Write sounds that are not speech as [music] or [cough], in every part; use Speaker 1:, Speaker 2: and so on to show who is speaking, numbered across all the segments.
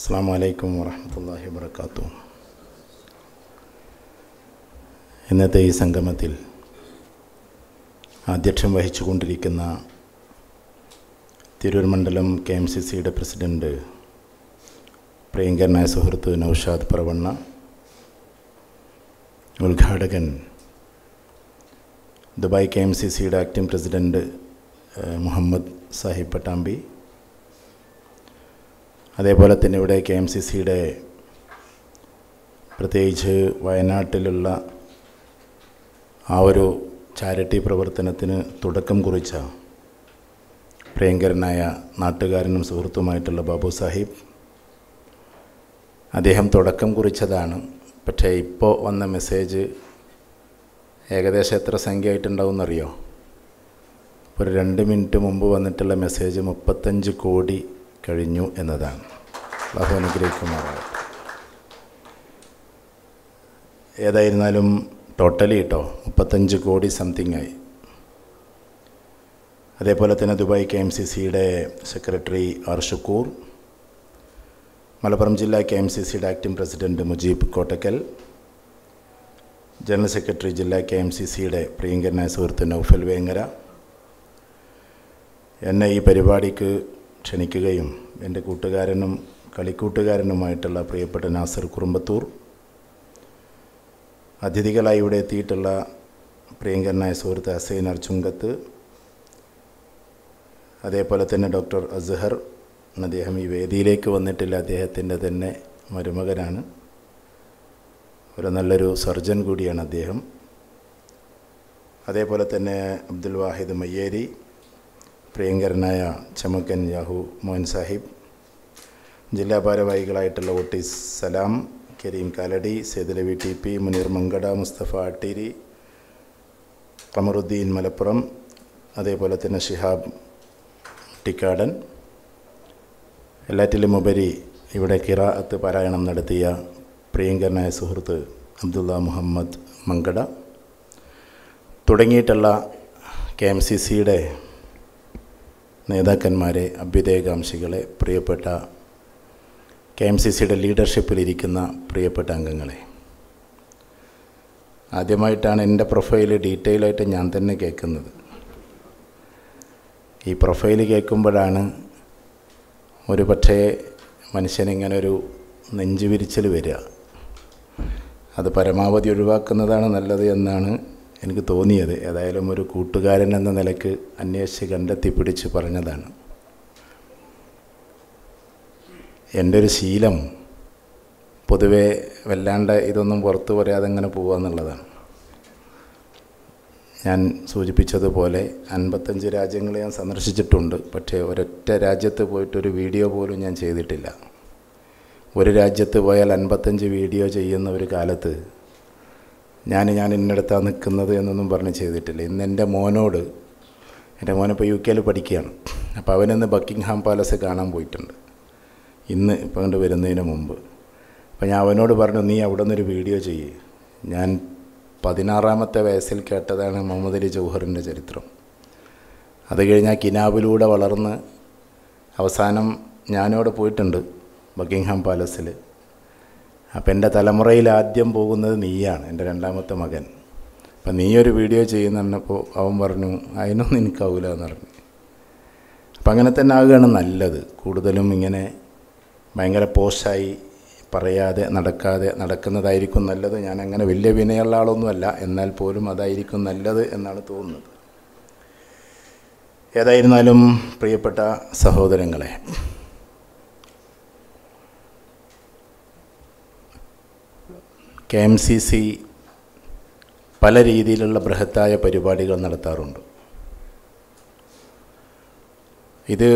Speaker 1: അസ്സാം വലൈക്കും വറഹമത്തല്ലാഹി വബർക്കാത്തു ഇന്നത്തെ ഈ സംഗമത്തിൽ അധ്യക്ഷം വഹിച്ചു തിരൂർ മണ്ഡലം കെ എം സി സിയുടെ പ്രസിഡൻറ്റ് പ്രിയങ്കരനായ സുഹൃത്ത് നൌഷാദ് പ്രവണ്ണ ഉദ്ഘാടകൻ ദുബായ് കെ എം സി സിയുടെ ആക്ടിംഗ് പ്രസിഡൻറ്റ് മുഹമ്മദ് സാഹിബ് പട്ടാമ്പി അതേപോലെ തന്നെ ഇവിടെ കെ എം സി സിയുടെ പ്രത്യേകിച്ച് വയനാട്ടിലുള്ള ആ ഒരു ചാരിറ്റി പ്രവർത്തനത്തിന് തുടക്കം കുറിച്ച പ്രിയങ്കരനായ നാട്ടുകാരനും സുഹൃത്തുമായിട്ടുള്ള ബാബു സാഹിബ് അദ്ദേഹം തുടക്കം കുറിച്ചതാണ് പക്ഷേ ഇപ്പോൾ വന്ന മെസ്സേജ് ഏകദേശം എത്ര സംഖ്യ ആയിട്ടുണ്ടാവുമെന്നറിയോ ഒരു രണ്ട് മിനിറ്റ് മുമ്പ് വന്നിട്ടുള്ള മെസ്സേജ് മുപ്പത്തഞ്ച് കോടി കഴിഞ്ഞു എന്നതാണ് ബാഹു അനുഗ്രഹിക്കുമാറാകട്ടെ ഏതായിരുന്നാലും ടോട്ടലി കേട്ടോ മുപ്പത്തഞ്ച് കോടി സംതിങ് ആയി അതേപോലെ തന്നെ ദുബായ് കെ എം സി സിയുടെ സെക്രട്ടറി ആർ ഷുക്കൂർ മലപ്പുറം ജില്ലാ കെ എം സി സിയുടെ acting president Mujeeb Kottakkal general secretary ജില്ലാ കെ എം സി സിയുടെ പ്രിയങ്കരനായ സുഹൃത്ത് നൗഫൽ വേങ്ങര എന്നെ ഈ പരിപാടിക്ക് ക്ഷണിക്കുകയും എൻ്റെ കൂട്ടുകാരനും കളിക്കൂട്ടുകാരനുമായിട്ടുള്ള പ്രിയപ്പെട്ട നാസർ കുറുമ്പത്തൂർ അതിഥികളായി ഇവിടെ എത്തിയിട്ടുള്ള പ്രിയങ്കരനായ സുഹൃത്ത് അസൈൻ അർച്ചുങ്കത്ത് അതേപോലെ തന്നെ ഡോക്ടർ അസ്ഹർ അദ്ദേഹം ഈ വേദിയിലേക്ക് വന്നിട്ടില്ല അദ്ദേഹത്തിൻ്റെ തന്നെ മരുമകനാണ് ഒരു നല്ലൊരു സർജൻ കൂടിയാണ് അദ്ദേഹം അതേപോലെ തന്നെ അബ്ദുൽ വാഹിദ് മയ്യേരി പ്രിയങ്കരനായ ചമക്കൻ യാഹു മോഹൻ സാഹിബ് ജില്ലാ ഭാരവാഹികളായിട്ടുള്ള ഒട്ടീസ് സലാം കരീം കാലടി സേതുലവി ടി പി മുനീർ മങ്കട മുസ്തഫ അട്ടീരി കമറുദ്ദീൻ മലപ്പുറം അതേപോലെ തന്നെ ഷിഹാബ് ടിക്കാടൻ ഉപരി ഇവിടെ അത്ത് പാരായണം നടത്തിയ പ്രിയങ്കരനായ സുഹൃത്ത് അബ്ദുള്ള മുഹമ്മദ് മങ്കട തുടങ്ങിയിട്ടുള്ള കെ എം സി സിയുടെ നേതാക്കന്മാരെ അഭ്യുദയകാംക്ഷികളെ പ്രിയപ്പെട്ട കെ എം സി സിയുടെ ലീഡർഷിപ്പിലിരിക്കുന്ന പ്രിയപ്പെട്ട അംഗങ്ങളെ ആദ്യമായിട്ടാണ് എൻ്റെ പ്രൊഫൈൽ ഡീറ്റെയിൽ ആയിട്ട് ഞാൻ തന്നെ കേൾക്കുന്നത് ഈ പ്രൊഫൈൽ കേൾക്കുമ്പോഴാണ് ഒരു പക്ഷേ മനുഷ്യനിങ്ങനൊരു ഒരു വിരിച്ചൽ വരിക അത് പരമാവധി ഒഴിവാക്കുന്നതാണ് നല്ലത് എന്നാണ് എനിക്ക് തോന്നിയത് ഏതായാലും ഒരു കൂട്ടുകാരൻ എന്ന നിലക്ക് അന്വേഷിച്ച് കണ്ടെത്തി പിടിച്ച് പറഞ്ഞതാണ് എൻ്റെ ഒരു ശീലം പൊതുവേ വല്ലാണ്ട് ഇതൊന്നും പുറത്തു പറയാതെ ഇങ്ങനെ പോകുക എന്നുള്ളതാണ് ഞാൻ സൂചിപ്പിച്ചതുപോലെ അൻപത്തഞ്ച് രാജ്യങ്ങൾ ഞാൻ സന്ദർശിച്ചിട്ടുണ്ട് പക്ഷേ ഒരൊറ്റ രാജ്യത്ത് പോയിട്ടൊരു വീഡിയോ പോലും ഞാൻ ചെയ്തിട്ടില്ല ഒരു രാജ്യത്ത് പോയാൽ അൻപത്തഞ്ച് വീഡിയോ ചെയ്യുന്ന ഒരു കാലത്ത് ഞാൻ ഞാൻ ഇന്നടത്താണ് നിൽക്കുന്നത് എന്നൊന്നും പറഞ്ഞ് ചെയ്തിട്ടില്ല ഇന്ന് എൻ്റെ മോനോട് എൻ്റെ മോനിപ്പോൾ യു കെയിൽ പഠിക്കുകയാണ് അപ്പോൾ അവനിന്ന് ബക്കിംഗ്ഹാം പാലസ് കാണാൻ പോയിട്ടുണ്ട് ഇന്ന് ഇപ്പം കൊണ്ട് വരുന്നതിന് മുമ്പ് അപ്പം ഞാൻ അവനോട് പറഞ്ഞു നീ അവിടെ നിന്നൊരു വീഡിയോ ചെയ്യ് ഞാൻ പതിനാറാമത്തെ വയസ്സിൽ കേട്ടതാണ് മുഹമ്മദ് അലി ജൗഹറിൻ്റെ ചരിത്രം അത് കഴിഞ്ഞാൽ കിനാബിലൂടെ വളർന്ന് അവസാനം ഞാനവിടെ പോയിട്ടുണ്ട് ബക്കിംഗ്ഹാം പാലസിൽ അപ്പം എൻ്റെ തലമുറയിൽ ആദ്യം പോകുന്നത് നീയാണ് എൻ്റെ രണ്ടാമത്തെ മകൻ അപ്പം നീയൊരു വീഡിയോ ചെയ്യുന്നപ്പോൾ അവൻ പറഞ്ഞു അതിനൊന്നും എനിക്കാവില്ല എന്ന് പറഞ്ഞു അപ്പം അങ്ങനെ തന്നെ ആവുകയാണ് നല്ലത് കൂടുതലും ഇങ്ങനെ ഭയങ്കര പോസ്റ്റായി പറയാതെ നടക്കാതെ നടക്കുന്നതായിരിക്കും നല്ലത് ഞാൻ അങ്ങനെ വലിയ വിനയുള്ള ആളൊന്നുമല്ല എന്നാൽ പോലും അതായിരിക്കും നല്ലത് എന്നാണ് തോന്നുന്നത് ഏതായിരുന്നാലും പ്രിയപ്പെട്ട സഹോദരങ്ങളെ കെ എം സി സി പല രീതിയിലുള്ള ബൃഹത്തായ പരിപാടികൾ നടത്താറുണ്ട് ഇത്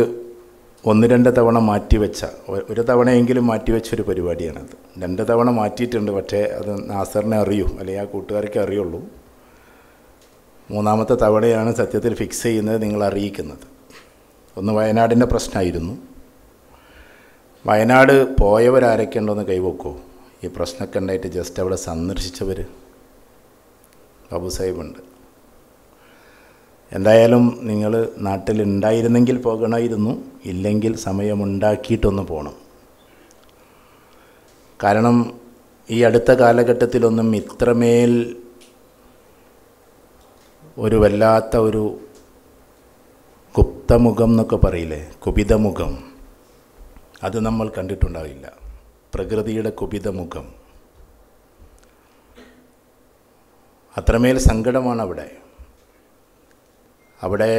Speaker 1: ഒന്ന് രണ്ട് തവണ മാറ്റിവെച്ച ഒരു തവണയെങ്കിലും മാറ്റിവെച്ചൊരു പരിപാടിയാണത് രണ്ട് തവണ മാറ്റിയിട്ടുണ്ട് പക്ഷേ അത് നാസറിനെ അറിയൂ അല്ലെങ്കിൽ ആ കൂട്ടുകാർക്ക് അറിയുള്ളൂ മൂന്നാമത്തെ തവണയാണ് സത്യത്തിൽ ഫിക്സ് ചെയ്യുന്നത് നിങ്ങൾ അറിയിക്കുന്നത് ഒന്ന് വയനാടിൻ്റെ പ്രശ്നമായിരുന്നു വയനാട് പോയവരാരൊക്കെ ഉണ്ടോയെന്ന് കൈവെക്കോ ഈ പ്രശ്നമൊക്കെ ഉണ്ടായിട്ട് ജസ്റ്റ് അവിടെ സന്ദർശിച്ചവർ ബാബു സാഹിബുണ്ട് എന്തായാലും നിങ്ങൾ നാട്ടിലുണ്ടായിരുന്നെങ്കിൽ പോകണമായിരുന്നു ഇല്ലെങ്കിൽ സമയമുണ്ടാക്കിയിട്ടൊന്ന് പോകണം കാരണം ഈ അടുത്ത കാലഘട്ടത്തിലൊന്നും ഇത്രമേൽ ഒരു വല്ലാത്ത ഒരു ഗുപ്തമുഖം എന്നൊക്കെ പറയില്ലേ കുപിതമുഖം അത് നമ്മൾ കണ്ടിട്ടുണ്ടാവില്ല പ്രകൃതിയുടെ കുപിതമുഖം അത്രമേൽ സങ്കടമാണ് അവിടെ അവിടെ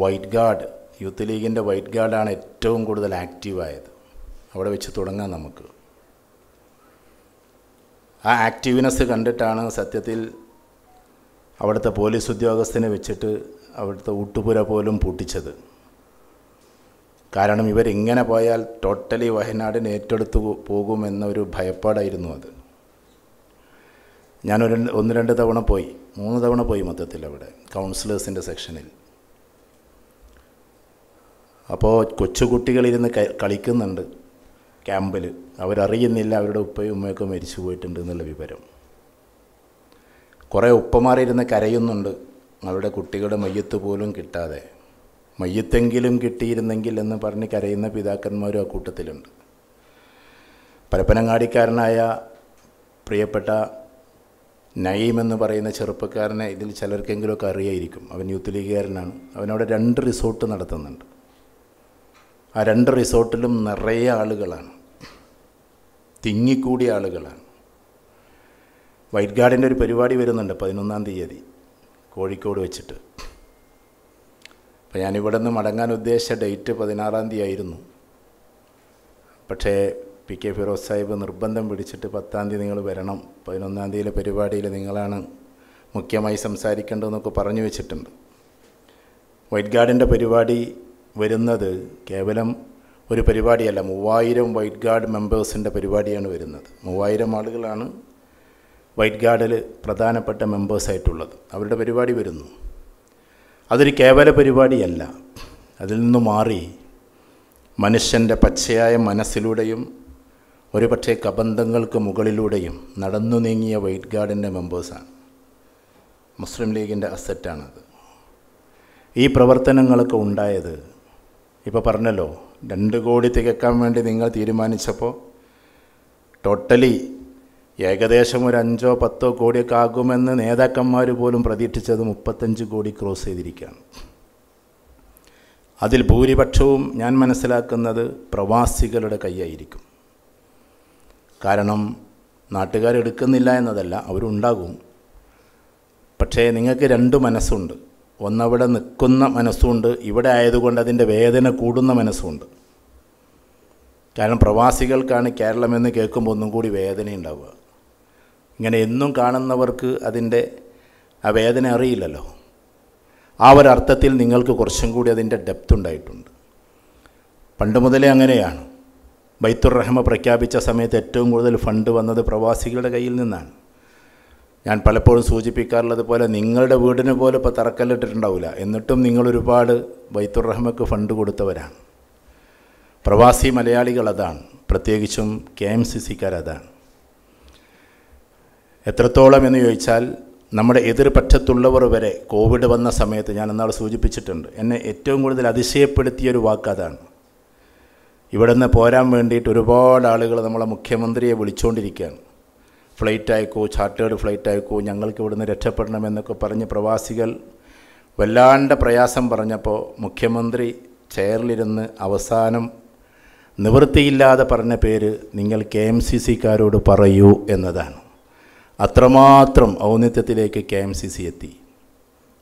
Speaker 1: വൈറ്റ് ഗാർഡ് യൂത്ത് ലീഗിൻ്റെ വൈറ്റ് ഗാർഡാണ് ഏറ്റവും കൂടുതൽ ആക്റ്റീവായത് അവിടെ വെച്ച് തുടങ്ങാം നമുക്ക് ആ ആക്റ്റീവ്നെസ് കണ്ടിട്ടാണ് സത്യത്തിൽ അവിടുത്തെ പോലീസ് ഉദ്യോഗസ്ഥനെ വെച്ചിട്ട് അവിടുത്തെ ഊട്ടുപുര പോലും പൂട്ടിച്ചത് കാരണം ഇവരിങ്ങനെ പോയാൽ ടോട്ടലി വയനാടിന് ഏറ്റെടുത്ത് പോകുമെന്നൊരു ഭയപ്പാടായിരുന്നു അത് ഞാനൊരു ഒന്ന് രണ്ട് തവണ പോയി മൂന്ന് തവണ പോയി മൊത്തത്തിൽ അവിടെ കൗൺസിലേഴ്സിൻ്റെ സെക്ഷനിൽ അപ്പോൾ കൊച്ചുകുട്ടികളിരുന്ന് കളിക്കുന്നുണ്ട് ക്യാമ്പിൽ അവരറിയുന്നില്ല അവരുടെ ഉപ്പയും ഉമ്മയൊക്കെ മരിച്ചു പോയിട്ടുണ്ട് എന്നുള്ള വിവരം കുറേ ഉപ്പമാരിരുന്ന് കരയുന്നുണ്ട് അവരുടെ കുട്ടികളുടെ മയ്യത്ത് പോലും കിട്ടാതെ മയ്യത്തെങ്കിലും കിട്ടിയിരുന്നെങ്കിൽ എന്ന് പറഞ്ഞ് കരയുന്ന പിതാക്കന്മാരും ആ കൂട്ടത്തിലുണ്ട് പരപ്പനങ്ങാടിക്കാരനായ പ്രിയപ്പെട്ട നയീം എന്ന് പറയുന്ന ചെറുപ്പക്കാരനെ ഇതിൽ ചിലർക്കെങ്കിലുമൊക്കെ അറിയായിരിക്കും അവൻ യൂത്ത് ലീഗുകാരനാണ് അവനവിടെ രണ്ട് റിസോർട്ട് നടത്തുന്നുണ്ട് ആ രണ്ട് റിസോർട്ടിലും നിറയെ ആളുകളാണ് തിങ്ങിക്കൂടിയ ആളുകളാണ് വൈറ്റ് ഗാർഡിൻ്റെ ഒരു പരിപാടി വരുന്നുണ്ട് പതിനൊന്നാം തീയതി കോഴിക്കോട് വെച്ചിട്ട് അപ്പോൾ ഞാനിവിടെ നിന്ന് മടങ്ങാൻ ഉദ്ദേശിച്ച ഡേറ്റ് പതിനാറാം തീയതി ആയിരുന്നു പക്ഷേ പി കെ ഫിറോസ് സാഹിബ് നിർബന്ധം പിടിച്ചിട്ട് പത്താം തീയതി നിങ്ങൾ വരണം പതിനൊന്നാം തീയതിയിലെ പരിപാടിയിൽ നിങ്ങളാണ് മുഖ്യമായി സംസാരിക്കേണ്ടതെന്നൊക്കെ പറഞ്ഞു വെച്ചിട്ടുണ്ട് വൈറ്റ് ഗാർഡിൻ്റെ പരിപാടി വരുന്നത് കേവലം ഒരു പരിപാടിയല്ല മൂവായിരം വൈറ്റ് ഗാർഡ് മെമ്പേഴ്സിൻ്റെ പരിപാടിയാണ് വരുന്നത് മൂവായിരം ആളുകളാണ് വൈറ്റ് ഗാർഡിൽ പ്രധാനപ്പെട്ട മെമ്പേഴ്സായിട്ടുള്ളത് അവരുടെ പരിപാടി വരുന്നു അതൊരു കേവല പരിപാടിയല്ല അതിൽ നിന്ന് മാറി മനുഷ്യൻ്റെ പച്ചയായ മനസ്സിലൂടെയും ഒരുപക്ഷെ കബന്ധങ്ങൾക്ക് മുകളിലൂടെയും നടന്നു നീങ്ങിയ വൈറ്റ് ഗാർഡിൻ്റെ മെമ്പേഴ്സാണ് മുസ്ലിം ലീഗിൻ്റെ അസറ്റാണത് ഈ പ്രവർത്തനങ്ങളൊക്കെ ഉണ്ടായത് ഇപ്പോൾ പറഞ്ഞല്ലോ രണ്ട് കോടി തികക്കാൻ വേണ്ടി നിങ്ങൾ തീരുമാനിച്ചപ്പോൾ ടോട്ടലി ഏകദേശം ഒരു അഞ്ചോ പത്തോ കോടിയൊക്കെ ആകുമെന്ന് നേതാക്കന്മാർ പോലും പ്രതീക്ഷിച്ചത് മുപ്പത്തഞ്ച് കോടി ക്രോസ് ചെയ്തിരിക്കുകയാണ് അതിൽ ഭൂരിപക്ഷവും ഞാൻ മനസ്സിലാക്കുന്നത് പ്രവാസികളുടെ കൈയായിരിക്കും കാരണം എടുക്കുന്നില്ല എന്നതല്ല അവരുണ്ടാകും പക്ഷേ നിങ്ങൾക്ക് രണ്ട് മനസ്സുണ്ട് ഒന്നവിടെ നിൽക്കുന്ന മനസ്സുണ്ട് ഇവിടെ ആയതുകൊണ്ട് അതിൻ്റെ വേദന കൂടുന്ന മനസ്സുണ്ട് കാരണം പ്രവാസികൾക്കാണ് കേരളമെന്ന് കേൾക്കുമ്പോൾ ഒന്നും കൂടി വേദനയുണ്ടാവുക ഇങ്ങനെ എന്നും കാണുന്നവർക്ക് അതിൻ്റെ ആ വേദന അറിയില്ലല്ലോ ആ ഒരർത്ഥത്തിൽ നിങ്ങൾക്ക് കുറച്ചും കൂടി അതിൻ്റെ ഡെപ്ത് ഉണ്ടായിട്ടുണ്ട് പണ്ട് മുതലേ അങ്ങനെയാണ് ബൈത്തുർ റഹ്മ പ്രഖ്യാപിച്ച സമയത്ത് ഏറ്റവും കൂടുതൽ ഫണ്ട് വന്നത് പ്രവാസികളുടെ കയ്യിൽ നിന്നാണ് ഞാൻ പലപ്പോഴും സൂചിപ്പിക്കാറുള്ളത് പോലെ നിങ്ങളുടെ വീടിന് പോലും ഇപ്പോൾ തറക്കല്ലിട്ടിട്ടുണ്ടാവില്ല എന്നിട്ടും നിങ്ങൾ ഒരുപാട് ബൈത്തുർ റഹ്മക്ക് ഫണ്ട് കൊടുത്തവരാണ് പ്രവാസി മലയാളികൾ അതാണ് പ്രത്യേകിച്ചും കെ എം സി സിക്കാർ അതാണ് എത്രത്തോളം എന്ന് ചോദിച്ചാൽ നമ്മുടെ എതിർപക്ഷത്തുള്ളവർ വരെ കോവിഡ് വന്ന സമയത്ത് ഞാൻ എന്നാൾ സൂചിപ്പിച്ചിട്ടുണ്ട് എന്നെ ഏറ്റവും കൂടുതൽ അതിശയപ്പെടുത്തിയൊരു ഒരു വാക്ക് അതാണ് ഇവിടെ നിന്ന് പോരാൻ വേണ്ടിയിട്ട് ഒരുപാട് ആളുകൾ നമ്മളെ മുഖ്യമന്ത്രിയെ വിളിച്ചുകൊണ്ടിരിക്കുകയാണ് ഫ്ലൈറ്റ് അയക്കൂ ചാർട്ടേഡ് ഫ്ലൈറ്റ് അയക്കൂ ഞങ്ങൾക്ക് ഇവിടുന്ന് രക്ഷപ്പെടണമെന്നൊക്കെ പറഞ്ഞ് പ്രവാസികൾ വല്ലാണ്ട് പ്രയാസം പറഞ്ഞപ്പോൾ മുഖ്യമന്ത്രി ചെയറിലിരുന്ന് അവസാനം നിവൃത്തിയില്ലാതെ പറഞ്ഞ പേര് നിങ്ങൾ കെ എം സി സിക്കാരോട് പറയൂ എന്നതാണ് അത്രമാത്രം ഔന്നിത്യത്തിലേക്ക് കെ എം സി സി എത്തി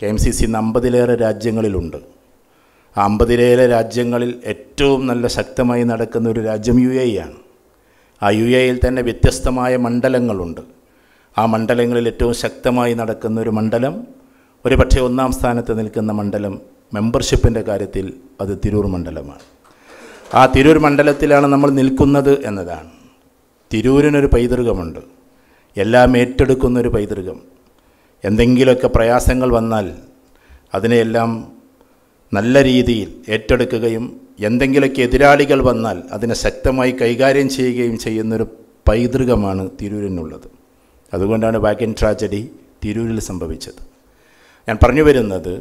Speaker 1: കെ എം സി സി നമ്പതിലേറെ രാജ്യങ്ങളിലുണ്ട് അമ്പതിലേറെ രാജ്യങ്ങളിൽ ഏറ്റവും നല്ല ശക്തമായി നടക്കുന്ന ഒരു രാജ്യം യു എ ആണ് ആ യു എയിൽ തന്നെ വ്യത്യസ്തമായ മണ്ഡലങ്ങളുണ്ട് ആ മണ്ഡലങ്ങളിൽ ഏറ്റവും ശക്തമായി നടക്കുന്ന ഒരു മണ്ഡലം ഒരു പക്ഷേ ഒന്നാം സ്ഥാനത്ത് നിൽക്കുന്ന മണ്ഡലം മെമ്പർഷിപ്പിൻ്റെ കാര്യത്തിൽ അത് തിരൂർ മണ്ഡലമാണ് ആ തിരൂർ മണ്ഡലത്തിലാണ് നമ്മൾ നിൽക്കുന്നത് എന്നതാണ് തിരൂരിനൊരു പൈതൃകമുണ്ട് എല്ലാം ഏറ്റെടുക്കുന്നൊരു പൈതൃകം എന്തെങ്കിലുമൊക്കെ പ്രയാസങ്ങൾ വന്നാൽ അതിനെയെല്ലാം നല്ല രീതിയിൽ ഏറ്റെടുക്കുകയും എന്തെങ്കിലുമൊക്കെ എതിരാളികൾ വന്നാൽ അതിനെ ശക്തമായി കൈകാര്യം ചെയ്യുകയും ചെയ്യുന്നൊരു പൈതൃകമാണ് തിരൂരിനുള്ളത് അതുകൊണ്ടാണ് വാഗൻ ട്രാജഡി തിരൂരിൽ സംഭവിച്ചത് ഞാൻ പറഞ്ഞു വരുന്നത്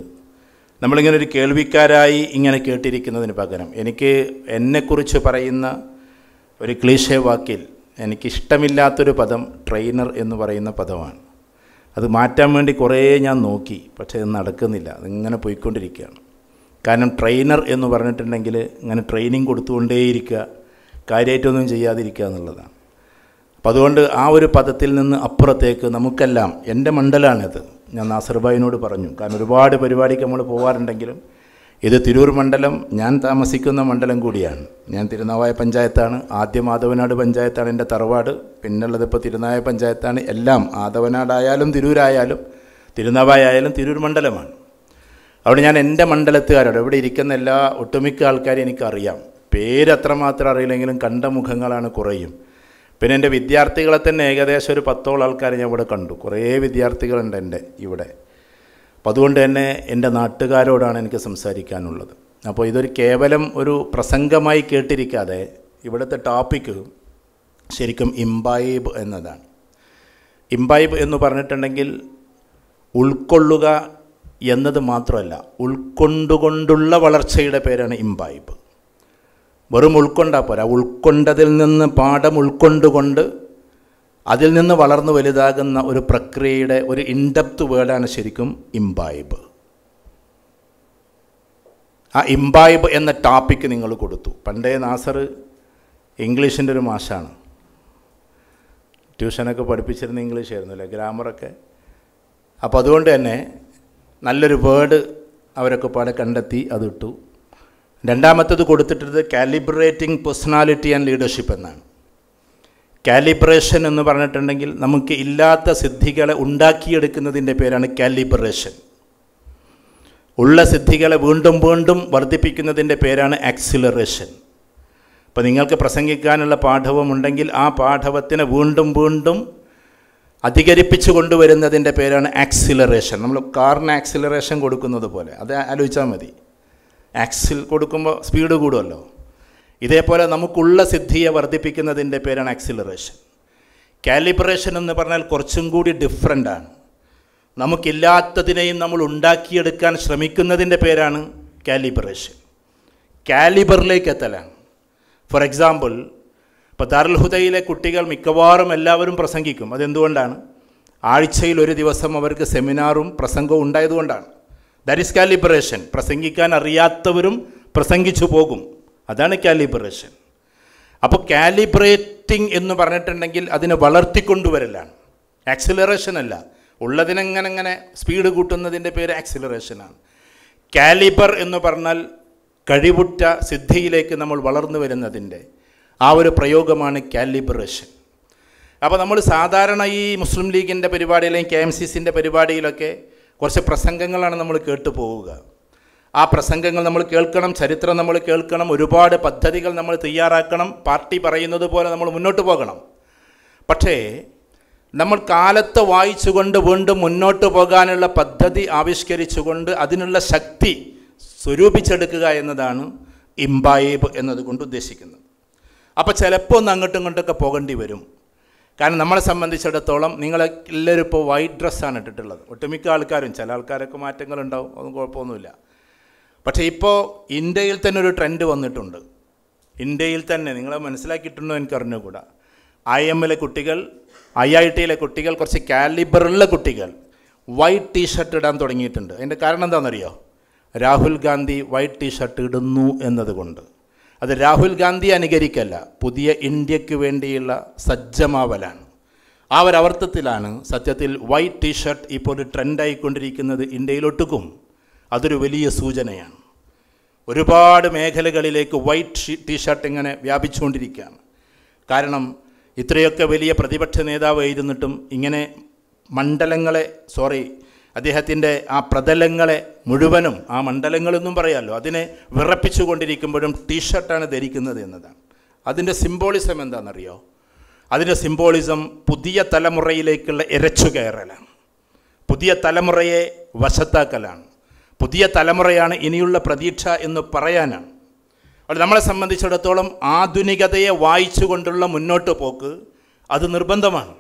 Speaker 1: നമ്മളിങ്ങനെ ഒരു കേൾവിക്കാരായി ഇങ്ങനെ കേട്ടിരിക്കുന്നതിന് പകരം എനിക്ക് എന്നെക്കുറിച്ച് പറയുന്ന ഒരു ക്ലീശേ വാക്കിൽ എനിക്കിഷ്ടമില്ലാത്തൊരു പദം ട്രെയിനർ എന്ന് പറയുന്ന പദമാണ് അത് മാറ്റാൻ വേണ്ടി കുറേ ഞാൻ നോക്കി പക്ഷേ അത് നടക്കുന്നില്ല അതിങ്ങനെ പോയിക്കൊണ്ടിരിക്കുകയാണ് കാരണം ട്രെയിനർ എന്ന് പറഞ്ഞിട്ടുണ്ടെങ്കിൽ ഇങ്ങനെ ട്രെയിനിങ് കൊടുത്തുകൊണ്ടേയിരിക്കുക കാര്യമായിട്ടൊന്നും ചെയ്യാതിരിക്കുക എന്നുള്ളതാണ് അപ്പം അതുകൊണ്ട് ആ ഒരു പദത്തിൽ നിന്ന് അപ്പുറത്തേക്ക് നമുക്കെല്ലാം എൻ്റെ മണ്ഡലമാണിത് ഞാൻ നാസർബായിനോട് പറഞ്ഞു കാരണം ഒരുപാട് പരിപാടിക്ക് നമ്മൾ പോകാറുണ്ടെങ്കിലും ഇത് തിരൂർ മണ്ഡലം ഞാൻ താമസിക്കുന്ന മണ്ഡലം കൂടിയാണ് ഞാൻ തിരുനാവായ പഞ്ചായത്താണ് ആദ്യം മാധവനാട് പഞ്ചായത്താണ് എൻ്റെ തറവാട് പിന്നുള്ളത് ഇപ്പോൾ തിരുനാവായ പഞ്ചായത്താണ് എല്ലാം മാധവനാടായാലും തിരൂരായാലും തിരുനാവായ ആയാലും തിരൂർ മണ്ഡലമാണ് അതുകൊണ്ട് ഞാൻ എൻ്റെ മണ്ഡലത്തുകാരോട് ഇവിടെ ഇരിക്കുന്ന എല്ലാ ഒട്ടുമിക്ക ആൾക്കാരും എനിക്കറിയാം പേരത്രമാത്രം അറിയില്ലെങ്കിലും കണ്ട മുഖങ്ങളാണ് കുറയും പിന്നെ എൻ്റെ വിദ്യാർത്ഥികളെ തന്നെ ഏകദേശം ഒരു പത്തോളം ആൾക്കാർ ഞാൻ ഇവിടെ കണ്ടു കുറേ വിദ്യാർത്ഥികളുണ്ട് എൻ്റെ ഇവിടെ അപ്പം അതുകൊണ്ട് തന്നെ എൻ്റെ നാട്ടുകാരോടാണ് എനിക്ക് സംസാരിക്കാനുള്ളത് അപ്പോൾ ഇതൊരു കേവലം ഒരു പ്രസംഗമായി കേട്ടിരിക്കാതെ ഇവിടുത്തെ ടോപ്പിക്ക് ശരിക്കും ഇംബൈബ് എന്നതാണ് ഇംബൈബ് എന്ന് പറഞ്ഞിട്ടുണ്ടെങ്കിൽ ഉൾക്കൊള്ളുക എന്നത് മാത്രമല്ല ഉൾക്കൊണ്ടുകൊണ്ടുള്ള വളർച്ചയുടെ പേരാണ് ഇമ്പായ്പ് വെറും ഉൾക്കൊണ്ടാ പോരാ ഉൾക്കൊണ്ടതിൽ നിന്ന് പാഠം ഉൾക്കൊണ്ടുകൊണ്ട് അതിൽ നിന്ന് വളർന്നു വലുതാകുന്ന ഒരു പ്രക്രിയയുടെ ഒരു ഇൻഡെപ്ത് വേർഡാണ് ശരിക്കും ഇമ്പായ്പ് ആ ഇമ്പായ്പ് എന്ന ടോപ്പിക്ക് നിങ്ങൾ കൊടുത്തു പണ്ടേ നാസർ ഇംഗ്ലീഷിൻ്റെ ഒരു മാഷാണ് ട്യൂഷനൊക്കെ പഠിപ്പിച്ചിരുന്ന ഇംഗ്ലീഷായിരുന്നു അല്ലേ ഗ്രാമറൊക്കെ അപ്പോൾ അതുകൊണ്ട് തന്നെ നല്ലൊരു വേർഡ് അവരൊക്കെ പാടെ കണ്ടെത്തി അത് ഇട്ടു രണ്ടാമത്തത് കൊടുത്തിട്ടത് കാലിബ്രേറ്റിംഗ് പേഴ്സണാലിറ്റി ആൻഡ് ലീഡർഷിപ്പ് എന്നാണ് കാലിബ്രേഷൻ എന്ന് പറഞ്ഞിട്ടുണ്ടെങ്കിൽ നമുക്ക് ഇല്ലാത്ത സിദ്ധികളെ ഉണ്ടാക്കിയെടുക്കുന്നതിൻ്റെ പേരാണ് കാലിബ്രേഷൻ ഉള്ള സിദ്ധികളെ വീണ്ടും വീണ്ടും വർദ്ധിപ്പിക്കുന്നതിൻ്റെ പേരാണ് ആക്സിലറേഷൻ അപ്പോൾ നിങ്ങൾക്ക് പ്രസംഗിക്കാനുള്ള പാഠവും ഉണ്ടെങ്കിൽ ആ പാഠവത്തിനെ വീണ്ടും വീണ്ടും അധികരിപ്പിച്ചു കൊണ്ടുവരുന്നതിൻ്റെ പേരാണ് ആക്സിലറേഷൻ നമ്മൾ കാറിന് ആക്സിലറേഷൻ കൊടുക്കുന്നത് പോലെ അത് ആലോചിച്ചാൽ മതി ആക്സിൽ കൊടുക്കുമ്പോൾ സ്പീഡ് കൂടുമല്ലോ ഇതേപോലെ നമുക്കുള്ള സിദ്ധിയെ വർദ്ധിപ്പിക്കുന്നതിൻ്റെ പേരാണ് ആക്സിലറേഷൻ കാലിബ്രേഷൻ എന്ന് പറഞ്ഞാൽ കുറച്ചും കൂടി ഡിഫറെൻ്റാണ് നമുക്കില്ലാത്തതിനെയും നമ്മൾ ഉണ്ടാക്കിയെടുക്കാൻ ശ്രമിക്കുന്നതിൻ്റെ പേരാണ് കാലിബ്രേഷൻ കാലിബറിലേക്ക് എത്തലാണ് ഫോർ എക്സാമ്പിൾ ഇപ്പോൾ ദാറുൽഹുദയിലെ കുട്ടികൾ മിക്കവാറും എല്ലാവരും പ്രസംഗിക്കും അതെന്തുകൊണ്ടാണ് ആഴ്ചയിൽ ഒരു ദിവസം അവർക്ക് സെമിനാറും പ്രസംഗവും ഉണ്ടായതുകൊണ്ടാണ് ദാറ്റ് ഈസ് കാലിബറേഷൻ പ്രസംഗിക്കാൻ അറിയാത്തവരും പ്രസംഗിച്ചു പോകും അതാണ് കാലിബറേഷൻ അപ്പോൾ കാലിബ്രേറ്റിംഗ് എന്ന് പറഞ്ഞിട്ടുണ്ടെങ്കിൽ അതിനെ വളർത്തിക്കൊണ്ടുവരലാണ് ആക്സിലറേഷൻ അല്ല ഉള്ളതിനെങ്ങനെ അങ്ങനെ സ്പീഡ് കൂട്ടുന്നതിൻ്റെ പേര് ആക്സിലറേഷനാണ് കാലിബർ എന്ന് പറഞ്ഞാൽ കഴിവുറ്റ സിദ്ധിയിലേക്ക് നമ്മൾ വളർന്നു വരുന്നതിൻ്റെ ആ ഒരു പ്രയോഗമാണ് കാലിബ്രേഷൻ അപ്പോൾ നമ്മൾ സാധാരണ ഈ മുസ്ലിം ലീഗിൻ്റെ പരിപാടി അല്ലെങ്കിൽ കെ എം സി സിൻ്റെ പരിപാടിയിലൊക്കെ കുറച്ച് പ്രസംഗങ്ങളാണ് നമ്മൾ കേട്ടു പോവുക ആ പ്രസംഗങ്ങൾ നമ്മൾ കേൾക്കണം ചരിത്രം നമ്മൾ കേൾക്കണം ഒരുപാട് പദ്ധതികൾ നമ്മൾ തയ്യാറാക്കണം പാർട്ടി പറയുന്നത് പോലെ നമ്മൾ മുന്നോട്ട് പോകണം പക്ഷേ നമ്മൾ കാലത്ത് വായിച്ചുകൊണ്ട് വീണ്ടും മുന്നോട്ട് പോകാനുള്ള പദ്ധതി ആവിഷ്കരിച്ചുകൊണ്ട് അതിനുള്ള ശക്തി സ്വരൂപിച്ചെടുക്കുക എന്നതാണ് ഇംബായേബ് എന്നതുകൊണ്ട് ഉദ്ദേശിക്കുന്നത് അപ്പോൾ ചിലപ്പോൾ ഒന്ന് അങ്ങോട്ടും ഇങ്ങോട്ടൊക്കെ പോകേണ്ടി വരും കാരണം നമ്മളെ സംബന്ധിച്ചിടത്തോളം എല്ലാവരും ഇപ്പോൾ വൈറ്റ് ഡ്രസ്സാണ് ഇട്ടിട്ടുള്ളത് ഒട്ടുമിക്ക ആൾക്കാരും ചില ആൾക്കാരൊക്കെ മാറ്റങ്ങളുണ്ടാവും അതൊന്നും കുഴപ്പമൊന്നുമില്ല പക്ഷേ ഇപ്പോൾ ഇന്ത്യയിൽ തന്നെ ഒരു ട്രെൻഡ് വന്നിട്ടുണ്ട് ഇന്ത്യയിൽ തന്നെ നിങ്ങൾ മനസ്സിലാക്കിയിട്ടുണ്ടോ എനിക്ക് അറിഞ്ഞുകൂടാ ഐ എലെ കുട്ടികൾ ഐ ഐ ടിയിലെ കുട്ടികൾ കുറച്ച് കാലിബറുള്ള കുട്ടികൾ വൈറ്റ് ടീ ഷർട്ട് ഇടാൻ തുടങ്ങിയിട്ടുണ്ട് അതിൻ്റെ കാരണം എന്താണെന്നറിയോ Rahul Gandhi white T shirt ഇടുന്നു എന്നതുകൊണ്ട് അത് രാഹുൽ ഗാന്ധി അനുകരിക്കല്ല പുതിയ ഇന്ത്യക്ക് വേണ്ടിയുള്ള സജ്ജമാവലാണ് ആ ഒരു സത്യത്തിൽ വൈറ്റ് ടീഷർട്ട് ഇപ്പോൾ ഒരു ട്രെൻഡായിക്കൊണ്ടിരിക്കുന്നത് ഇന്ത്യയിലൊട്ടുക്കും അതൊരു വലിയ സൂചനയാണ് ഒരുപാട് മേഖലകളിലേക്ക് വൈറ്റ് ടീഷർട്ട് ഇങ്ങനെ വ്യാപിച്ചുകൊണ്ടിരിക്കുകയാണ് കാരണം ഇത്രയൊക്കെ വലിയ പ്രതിപക്ഷ നേതാവ് എഴുതുന്നിട്ടും ഇങ്ങനെ മണ്ഡലങ്ങളെ സോറി അദ്ദേഹത്തിൻ്റെ ആ പ്രതലങ്ങളെ മുഴുവനും ആ മണ്ഡലങ്ങളെന്നും പറയാമല്ലോ അതിനെ വിറപ്പിച്ചു കൊണ്ടിരിക്കുമ്പോഴും ടീഷർട്ടാണ് ധരിക്കുന്നത് എന്നതാണ് അതിൻ്റെ സിംബോളിസം എന്താണെന്നറിയോ അതിൻ്റെ സിംബോളിസം പുതിയ തലമുറയിലേക്കുള്ള ഇരച്ചുകയറലാണ് പുതിയ തലമുറയെ വശത്താക്കലാണ് പുതിയ തലമുറയാണ് ഇനിയുള്ള പ്രതീക്ഷ എന്ന് പറയാനാണ് അപ്പോൾ നമ്മളെ സംബന്ധിച്ചിടത്തോളം ആധുനികതയെ വായിച്ചുകൊണ്ടുള്ള മുന്നോട്ട് പോക്ക് അത് നിർബന്ധമാണ്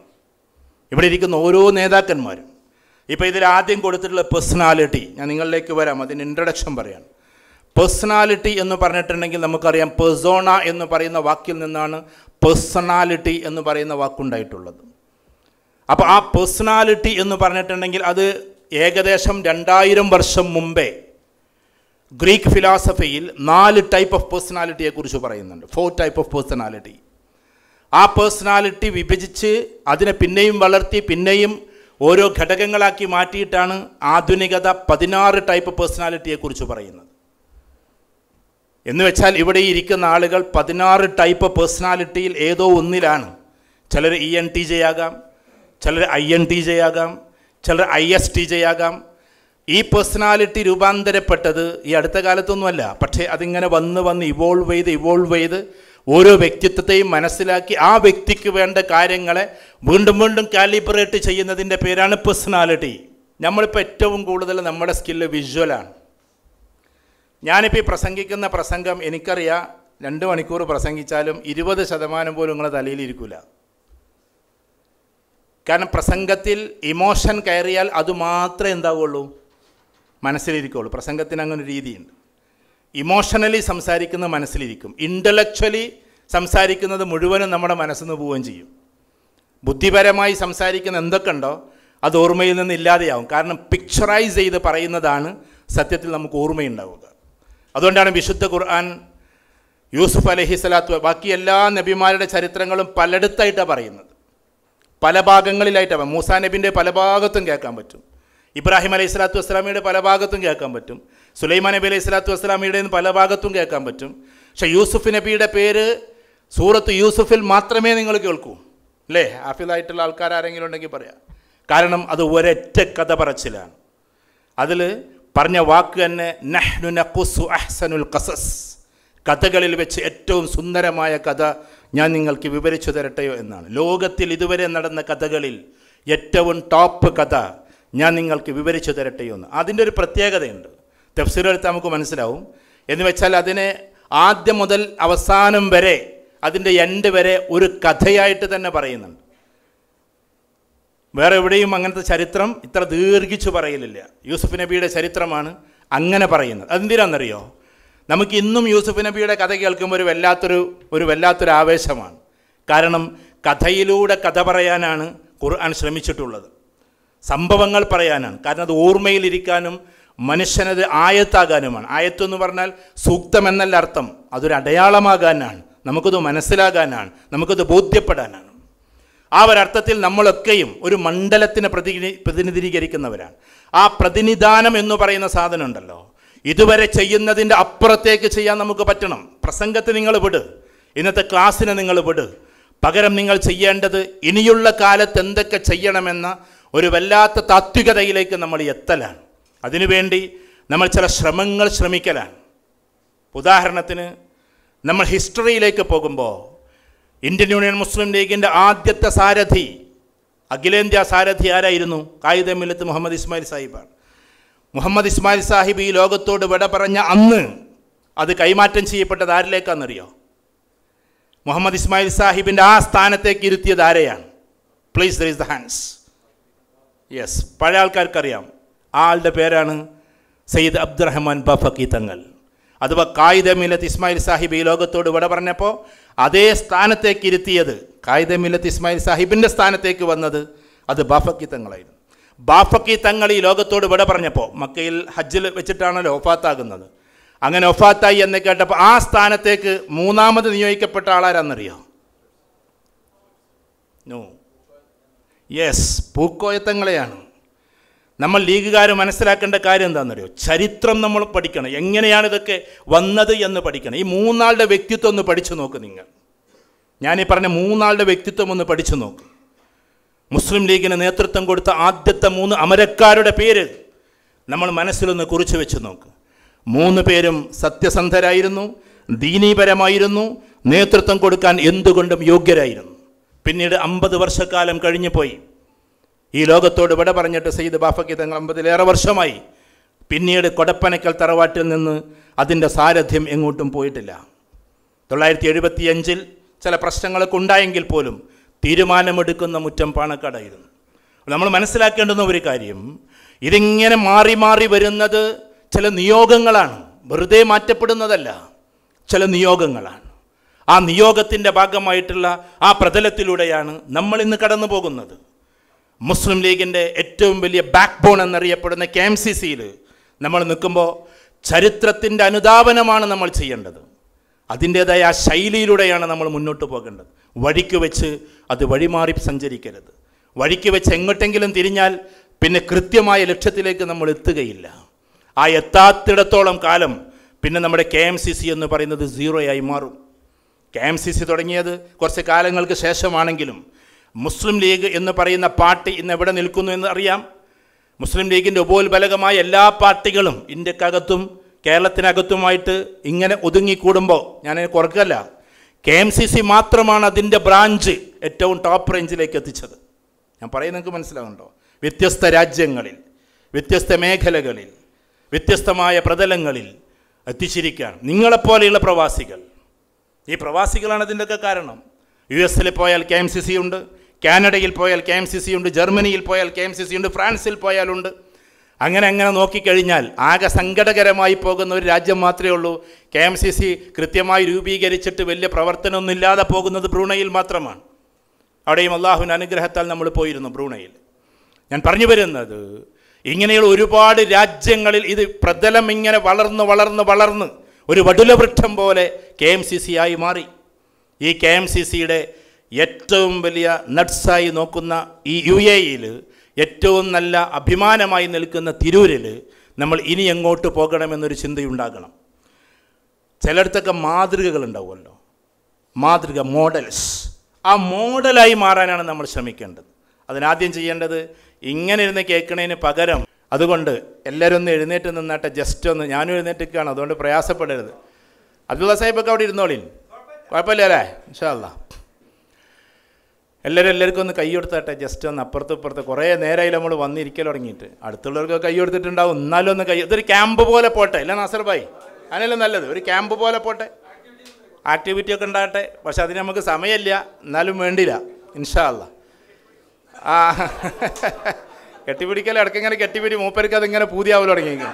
Speaker 1: ഇവിടെ ഇരിക്കുന്ന ഓരോ നേതാക്കന്മാരും ഇപ്പോൾ ഇതിൽ ആദ്യം കൊടുത്തിട്ടുള്ള പേഴ്സണാലിറ്റി ഞാൻ നിങ്ങളിലേക്ക് വരാം അതിന് ഇൻട്രഡക്ഷൻ പറയാം പേഴ്സണാലിറ്റി എന്ന് പറഞ്ഞിട്ടുണ്ടെങ്കിൽ നമുക്കറിയാം പെർസോണ എന്ന് പറയുന്ന വാക്കിൽ നിന്നാണ് പേഴ്സണാലിറ്റി എന്ന് പറയുന്ന വാക്കുണ്ടായിട്ടുള്ളത് അപ്പോൾ ആ പേഴ്സണാലിറ്റി എന്ന് പറഞ്ഞിട്ടുണ്ടെങ്കിൽ അത് ഏകദേശം രണ്ടായിരം വർഷം മുമ്പേ ഗ്രീക്ക് ഫിലോസഫിയിൽ നാല് ടൈപ്പ് ഓഫ് പേഴ്സണാലിറ്റിയെക്കുറിച്ച് പറയുന്നുണ്ട് ഫോർ ടൈപ്പ് ഓഫ് പേഴ്സണാലിറ്റി ആ പേഴ്സണാലിറ്റി വിഭജിച്ച് അതിനെ പിന്നെയും വളർത്തി പിന്നെയും ഓരോ ഘടകങ്ങളാക്കി മാറ്റിയിട്ടാണ് ആധുനികത പതിനാറ് ടൈപ്പ് പേഴ്സണാലിറ്റിയെക്കുറിച്ച് പറയുന്നത് എന്ന് വെച്ചാൽ ഇവിടെ ഇരിക്കുന്ന ആളുകൾ പതിനാറ് ടൈപ്പ് പേഴ്സണാലിറ്റിയിൽ ഏതോ ഒന്നിലാണ് ചിലർ ഇ എൻ ടി ജെ ആകാം ചിലർ ഐ എൻ ടി ജെ ആകാം ചിലർ ഐ എസ് ടി ജെ ആകാം ഈ പേഴ്സണാലിറ്റി രൂപാന്തരപ്പെട്ടത് ഈ അടുത്ത കാലത്തൊന്നുമല്ല പക്ഷേ അതിങ്ങനെ വന്ന് വന്ന് ഇവോൾവ് ചെയ്ത് ഇവോൾവ് ചെയ്ത് ഓരോ വ്യക്തിത്വത്തെയും മനസ്സിലാക്കി ആ വ്യക്തിക്ക് വേണ്ട കാര്യങ്ങളെ വീണ്ടും വീണ്ടും കാലിബ്രേറ്റ് ചെയ്യുന്നതിൻ്റെ പേരാണ് പേഴ്സണാലിറ്റി നമ്മളിപ്പോൾ ഏറ്റവും കൂടുതൽ നമ്മുടെ സ്കില്ല് വിഷ്വലാണ് ഞാനിപ്പോൾ ഈ പ്രസംഗിക്കുന്ന പ്രസംഗം എനിക്കറിയാം രണ്ട് മണിക്കൂർ പ്രസംഗിച്ചാലും ഇരുപത് ശതമാനം പോലും നിങ്ങളെ ഇരിക്കില്ല കാരണം പ്രസംഗത്തിൽ ഇമോഷൻ കയറിയാൽ അത് മാത്രമേ എന്താവുള്ളൂ മനസ്സിലിരിക്കുള്ളൂ പ്രസംഗത്തിന് അങ്ങനെ രീതിയുണ്ട് ഇമോഷണലി സംസാരിക്കുന്ന മനസ്സിലിരിക്കും ഇൻ്റലക്ച്വലി സംസാരിക്കുന്നത് മുഴുവനും നമ്മുടെ മനസ്സിൽ നിന്ന് പോവുകയും ചെയ്യും ബുദ്ധിപരമായി സംസാരിക്കുന്ന എന്തൊക്കെ ഉണ്ടോ അത് ഓർമ്മയിൽ നിന്ന് ഇല്ലാതെയാവും കാരണം പിക്ചറൈസ് ചെയ്ത് പറയുന്നതാണ് സത്യത്തിൽ നമുക്ക് ഓർമ്മയുണ്ടാവുക അതുകൊണ്ടാണ് വിശുദ്ധ ഖുർആൻ യൂസുഫ് അലഹി സ്വലാത്ത് ബാക്കി എല്ലാ നബിമാരുടെ ചരിത്രങ്ങളും പലയിടത്തായിട്ടാണ് പറയുന്നത് പല ഭാഗങ്ങളിലായിട്ടാണ് മൂസാ നബിൻ്റെ പല ഭാഗത്തും കേൾക്കാൻ പറ്റും ഇബ്രാഹിം അലൈഹി സ്വലാത്തു വസ്സലാമിയുടെ പല ഭാഗത്തും കേൾക്കാൻ പറ്റും സുലൈമാൻ നബി അലൈഹി സ്വലാത്തു വസ്സലാമിയുടെ പല ഭാഗത്തും കേൾക്കാൻ പറ്റും പക്ഷേ യൂസുഫ് നബിയുടെ പേര് സൂറത്ത് യൂസുഫിൽ മാത്രമേ നിങ്ങൾ കേൾക്കൂ അല്ലേ ഹാഫിദായിട്ടുള്ള ആൾക്കാർ ആരെങ്കിലും ഉണ്ടെങ്കിൽ പറയാം കാരണം അത് ഒരൊറ്റ കഥ പറച്ചിലാണ് അതിൽ പറഞ്ഞ വാക്ക് തന്നെ നഹ്നു നഖുസു അഹ്സനുൽ കസസ് കഥകളിൽ വെച്ച് ഏറ്റവും സുന്ദരമായ കഥ ഞാൻ നിങ്ങൾക്ക് വിവരിച്ചു തരട്ടെയോ എന്നാണ് ലോകത്തിൽ ഇതുവരെ നടന്ന കഥകളിൽ ഏറ്റവും ടോപ്പ് കഥ ഞാൻ നിങ്ങൾക്ക് വിവരിച്ചു തരട്ടെയോ എന്ന് അതിൻ്റെ ഒരു പ്രത്യേകതയുണ്ട് തഫ്സീലെടുത്താൽ നമുക്ക് മനസ്സിലാവും എന്ന് വെച്ചാൽ അതിനെ ആദ്യം മുതൽ അവസാനം വരെ അതിൻ്റെ എൻഡ് വരെ ഒരു കഥയായിട്ട് തന്നെ പറയുന്നുണ്ട് വേറെ എവിടെയും അങ്ങനത്തെ ചരിത്രം ഇത്ര ദീർഘിച്ചു പറയലില്ല യൂസുഫ് നബിയുടെ ചരിത്രമാണ് അങ്ങനെ പറയുന്നത് അതെന്തിനാണെന്നറിയോ നമുക്ക് ഇന്നും യൂസുഫ് നബിയുടെ കഥ കേൾക്കുമ്പോൾ ഒരു വല്ലാത്തൊരു ഒരു വല്ലാത്തൊരു ആവേശമാണ് കാരണം കഥയിലൂടെ കഥ പറയാനാണ് ഖുർആൻ ശ്രമിച്ചിട്ടുള്ളത് സംഭവങ്ങൾ പറയാനാണ് കാരണം അത് ഓർമ്മയിലിരിക്കാനും മനുഷ്യനത് ആയത്താകാനുമാണ് എന്ന് പറഞ്ഞാൽ സൂക്തം എന്നല്ല അർത്ഥം അതൊരു അടയാളമാകാനാണ് നമുക്കത് മനസ്സിലാകാനാണ് നമുക്കത് ബോധ്യപ്പെടാനാണ് ആ ഒരർത്ഥത്തിൽ നമ്മളൊക്കെയും ഒരു മണ്ഡലത്തിനെ പ്രതി പ്രതിനിധീകരിക്കുന്നവരാണ് ആ പ്രതിനിധാനം എന്ന് പറയുന്ന സാധനം ഉണ്ടല്ലോ ഇതുവരെ ചെയ്യുന്നതിൻ്റെ അപ്പുറത്തേക്ക് ചെയ്യാൻ നമുക്ക് പറ്റണം പ്രസംഗത്തിന് നിങ്ങൾ വിട് ഇന്നത്തെ ക്ലാസ്സിന് നിങ്ങൾ വിട് പകരം നിങ്ങൾ ചെയ്യേണ്ടത് ഇനിയുള്ള കാലത്ത് എന്തൊക്കെ ചെയ്യണമെന്ന ഒരു വല്ലാത്ത താത്വികതയിലേക്ക് നമ്മൾ എത്തലാണ് അതിനുവേണ്ടി നമ്മൾ ചില ശ്രമങ്ങൾ ശ്രമിക്കലാണ് ഉദാഹരണത്തിന് നമ്മൾ ഹിസ്റ്ററിയിലേക്ക് പോകുമ്പോൾ ഇന്ത്യൻ യൂണിയൻ മുസ്ലിം ലീഗിൻ്റെ ആദ്യത്തെ സാരഥി അഖിലേന്ത്യാ സാരഥി ആരായിരുന്നു കായിദ മില്ലത്ത് മുഹമ്മദ് ഇസ്മായിൽ സാഹിബാണ് മുഹമ്മദ് ഇസ്മായിൽ സാഹിബ് ഈ ലോകത്തോട് വിട പറഞ്ഞ അന്ന് അത് കൈമാറ്റം ചെയ്യപ്പെട്ടത് ആരിലേക്കാണെന്നറിയോ മുഹമ്മദ് ഇസ്മായിൽ സാഹിബിൻ്റെ ആ സ്ഥാനത്തേക്ക് ഇരുത്തിയത് ആരെയാണ് please there is the hands yes പഴയ ആൾക്കാർക്കറിയാം ആളുടെ പേരാണ് സയ്യിദ് അബ്ദുറഹ്മാൻ ബഫക്കി തങ്ങൾ അഥവാ കായിദ മില്ലത്ത് ഇസ്മായിൽ സാഹിബ് ഈ ലോകത്തോട് ഇവിടെ പറഞ്ഞപ്പോൾ അതേ സ്ഥാനത്തേക്ക് ഇരുത്തിയത് കായിദ മില്ലത്ത് ഇസ്മായിൽ സാഹിബിൻ്റെ സ്ഥാനത്തേക്ക് വന്നത് അത് ബാഫക്കി തങ്ങളായിരുന്നു ബാഫക്കി തങ്ങൾ ഈ ലോകത്തോട് ഇവിടെ പറഞ്ഞപ്പോൾ മക്കയിൽ ഹജ്ജിൽ വെച്ചിട്ടാണല്ലോ ഒഫാത്താകുന്നത് അങ്ങനെ ഒഫാത്തായി എന്ന് കേട്ടപ്പോൾ ആ സ്ഥാനത്തേക്ക് മൂന്നാമത് നിയോഗിക്കപ്പെട്ട ആളാരാന്നറിയോ നോ യെസ് പൂക്കോയത്തങ്ങളെയാണ് നമ്മൾ ലീഗുകാർ മനസ്സിലാക്കേണ്ട കാര്യം എന്താണെന്നറിയോ ചരിത്രം നമ്മൾ പഠിക്കണം എങ്ങനെയാണ് ഇതൊക്കെ വന്നത് എന്ന് പഠിക്കണം ഈ മൂന്നാളുടെ വ്യക്തിത്വം ഒന്ന് പഠിച്ചു നോക്ക് നിങ്ങൾ ഞാൻ ഈ പറഞ്ഞ മൂന്നാളുടെ വ്യക്തിത്വം ഒന്ന് പഠിച്ചു നോക്ക് മുസ്ലിം ലീഗിന് നേതൃത്വം കൊടുത്ത ആദ്യത്തെ മൂന്ന് അമരക്കാരുടെ പേര് നമ്മൾ മനസ്സിലൊന്ന് കുറിച്ചു വെച്ച് നോക്ക് മൂന്ന് പേരും സത്യസന്ധരായിരുന്നു ദീനീപരമായിരുന്നു നേതൃത്വം കൊടുക്കാൻ എന്തുകൊണ്ടും യോഗ്യരായിരുന്നു പിന്നീട് അമ്പത് വർഷക്കാലം കഴിഞ്ഞു പോയി ഈ ലോകത്തോട് വിട പറഞ്ഞിട്ട് സയ്യിദ് ബാഫക്കി തങ്ങൾ അമ്പതിലേറെ വർഷമായി പിന്നീട് കൊടപ്പനക്കൽ തറവാട്ടിൽ നിന്ന് അതിൻ്റെ സാരഥ്യം എങ്ങോട്ടും പോയിട്ടില്ല തൊള്ളായിരത്തി അഞ്ചിൽ ചില പ്രശ്നങ്ങളൊക്കെ ഉണ്ടായെങ്കിൽ പോലും തീരുമാനമെടുക്കുന്ന മുറ്റം പാണക്കാടായിരുന്നു നമ്മൾ മനസ്സിലാക്കേണ്ടുന്ന ഒരു കാര്യം ഇതിങ്ങനെ മാറി മാറി വരുന്നത് ചില നിയോഗങ്ങളാണ് വെറുതെ മാറ്റപ്പെടുന്നതല്ല ചില നിയോഗങ്ങളാണ് ആ നിയോഗത്തിൻ്റെ ഭാഗമായിട്ടുള്ള ആ പ്രതലത്തിലൂടെയാണ് നമ്മൾ ഇന്ന് കടന്നു പോകുന്നത് മുസ്ലിം ലീഗിൻ്റെ ഏറ്റവും വലിയ ബാക്ക് ബോൺ എന്നറിയപ്പെടുന്ന കെ എം സി സിയിൽ നമ്മൾ നിൽക്കുമ്പോൾ ചരിത്രത്തിൻ്റെ അനുദാപനമാണ് നമ്മൾ ചെയ്യേണ്ടത് അതിൻ്റേതായ ആ ശൈലിയിലൂടെയാണ് നമ്മൾ മുന്നോട്ട് പോകേണ്ടത് വഴിക്ക് വെച്ച് അത് വഴിമാറി സഞ്ചരിക്കരുത് വഴിക്ക് വെച്ച് എങ്ങോട്ടെങ്കിലും തിരിഞ്ഞാൽ പിന്നെ കൃത്യമായ ലക്ഷ്യത്തിലേക്ക് നമ്മൾ എത്തുകയില്ല ആ എത്താത്തിടത്തോളം കാലം പിന്നെ നമ്മുടെ കെ എം സി സി എന്ന് പറയുന്നത് സീറോയായി മാറും കെ എം സി സി തുടങ്ങിയത് കുറച്ച് കാലങ്ങൾക്ക് ശേഷമാണെങ്കിലും മുസ്ലിം ലീഗ് എന്ന് പറയുന്ന പാർട്ടി ഇന്ന് എവിടെ നിൽക്കുന്നു എന്ന് അറിയാം മുസ്ലിം ലീഗിൻ്റെ ഉപോത്ബലകമായ എല്ലാ പാർട്ടികളും ഇന്ത്യക്കകത്തും കേരളത്തിനകത്തുമായിട്ട് ഇങ്ങനെ ഒതുങ്ങിക്കൂടുമ്പോൾ ഞാൻ കുറക്കല്ല കെ എം സി സി മാത്രമാണ് അതിൻ്റെ ബ്രാഞ്ച് ഏറ്റവും ടോപ്പ് റേഞ്ചിലേക്ക് എത്തിച്ചത് ഞാൻ പറയുന്നത് നിങ്ങൾക്ക് മനസ്സിലാകുന്നുണ്ടോ വ്യത്യസ്ത രാജ്യങ്ങളിൽ വ്യത്യസ്ത മേഖലകളിൽ വ്യത്യസ്തമായ പ്രതലങ്ങളിൽ എത്തിച്ചിരിക്കുകയാണ് നിങ്ങളെപ്പോലെയുള്ള പ്രവാസികൾ ഈ പ്രവാസികളാണ് ഇതിൻ്റെയൊക്കെ കാരണം യു എസിൽ പോയാൽ കെ എം സി സി ഉണ്ട് കാനഡയിൽ പോയാൽ കെ എം സി സി ഉണ്ട് ജർമ്മനിയിൽ പോയാൽ കെ എം സി സി ഉണ്ട് ഫ്രാൻസിൽ പോയാലുണ്ട് അങ്ങനെ അങ്ങനെ നോക്കിക്കഴിഞ്ഞാൽ ആകെ സങ്കടകരമായി പോകുന്ന ഒരു രാജ്യം മാത്രമേ ഉള്ളൂ കെ എം സി സി കൃത്യമായി രൂപീകരിച്ചിട്ട് വലിയ പ്രവർത്തനമൊന്നുമില്ലാതെ പോകുന്നത് ബ്രൂണയിൽ മാത്രമാണ് അവിടെയും അള്ളാഹുവിൻ അനുഗ്രഹത്താൽ നമ്മൾ പോയിരുന്നു ബ്രൂണയിൽ ഞാൻ പറഞ്ഞു വരുന്നത് ഇങ്ങനെയുള്ള ഒരുപാട് രാജ്യങ്ങളിൽ ഇത് പ്രതലം ഇങ്ങനെ വളർന്ന് വളർന്ന് വളർന്ന് ഒരു വടുലവൃക്ഷം പോലെ കെ എം സി സി ആയി മാറി ഈ കെ എം സി സിയുടെ ഏറ്റവും വലിയ നട്സായി നോക്കുന്ന ഈ യു എ ഏറ്റവും നല്ല അഭിമാനമായി നിൽക്കുന്ന തിരൂരിൽ നമ്മൾ ഇനി എങ്ങോട്ട് പോകണമെന്നൊരു ചിന്തയുണ്ടാകണം ചിലയിടത്തൊക്കെ മാതൃകകളുണ്ടാവുമല്ലോ മാതൃക മോഡൽസ് ആ മോഡലായി മാറാനാണ് നമ്മൾ ശ്രമിക്കേണ്ടത് അതിനാദ്യം ചെയ്യേണ്ടത് ഇങ്ങനെ ഇരുന്ന് കേൾക്കണതിന് പകരം അതുകൊണ്ട് എല്ലാവരും ഒന്ന് എഴുന്നേറ്റ് നിന്നാട്ടെ ജസ്റ്റ് ഒന്ന് ഞാനും എഴുന്നേറ്റിരിക്കുകയാണ് അതുകൊണ്ട് പ്രയാസപ്പെടരുത് അബ്ദുള്ള സാഹിബൊക്കെ അവിടെ ഇരുന്നോളിൻ കുഴപ്പമില്ല അല്ലേ ഇൻഷാ എല്ലാവരും എല്ലാവർക്കും ഒന്ന് കൈ ജസ്റ്റ് ഒന്ന് അപ്പുറത്ത് ഇപ്പുറത്ത് കുറേ നേരമായി നമ്മൾ വന്നിരിക്കൽ തുടങ്ങിയിട്ട് അടുത്തുള്ളവർക്ക് കൈ കൊടുത്തിട്ടുണ്ടാവും എന്നാലും ഒന്ന് കൈ ഇതൊരു ക്യാമ്പ് പോലെ പോട്ടെ അല്ല നാസർ ഭായ് അതിനെല്ലാം നല്ലത് ഒരു ക്യാമ്പ് പോലെ പോട്ടെ ആക്ടിവിറ്റി ഒക്കെ ഉണ്ടാകട്ടെ പക്ഷെ അതിന് നമുക്ക് സമയമില്ല എന്നാലും വേണ്ടില്ല ഇൻഷാല്ല ആ [laughs] കെട്ടിപ്പിടിക്കൽ ഇങ്ങനെ കെട്ടിപ്പിടി മൂപ്പർക്ക് അതിങ്ങനെ പൂതിയാവലോ തുടങ്ങിയെങ്കിൽ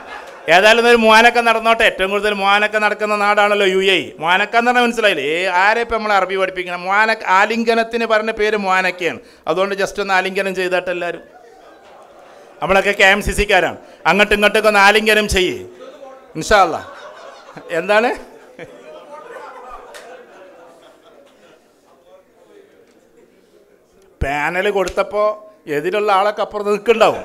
Speaker 1: ഏതായാലും ഒരു മോനൊക്കെ നടന്നോട്ടെ ഏറ്റവും കൂടുതൽ മോനൊക്കെ നടക്കുന്ന നാടാണല്ലോ യു എ മോനക്ക എന്ന് പറഞ്ഞാൽ മനസ്സിലായില്ലേ ഏ ആരെ ഇപ്പം നമ്മൾ അറബി പഠിപ്പിക്കണം മോഹന ആലിംഗനത്തിന് പറഞ്ഞ പേര് മോനക്കയാണ് അതുകൊണ്ട് ജസ്റ്റ് ഒന്ന് ആലിംഗനം ചെയ്തിട്ട് എല്ലാവരും നമ്മളൊക്കെ കെ എം സി സിക്കാരാണ് അങ്ങോട്ടും ഇങ്ങോട്ടൊക്കെ ഒന്ന് ആലിംഗനം ചെയ്യേ ഇൻഷാല്ല എന്താണ് പാനൽ കൊടുത്തപ്പോൾ എതിരുള്ള ആളൊക്കെ അപ്പുറം നിൽക്കുന്നുണ്ടാവും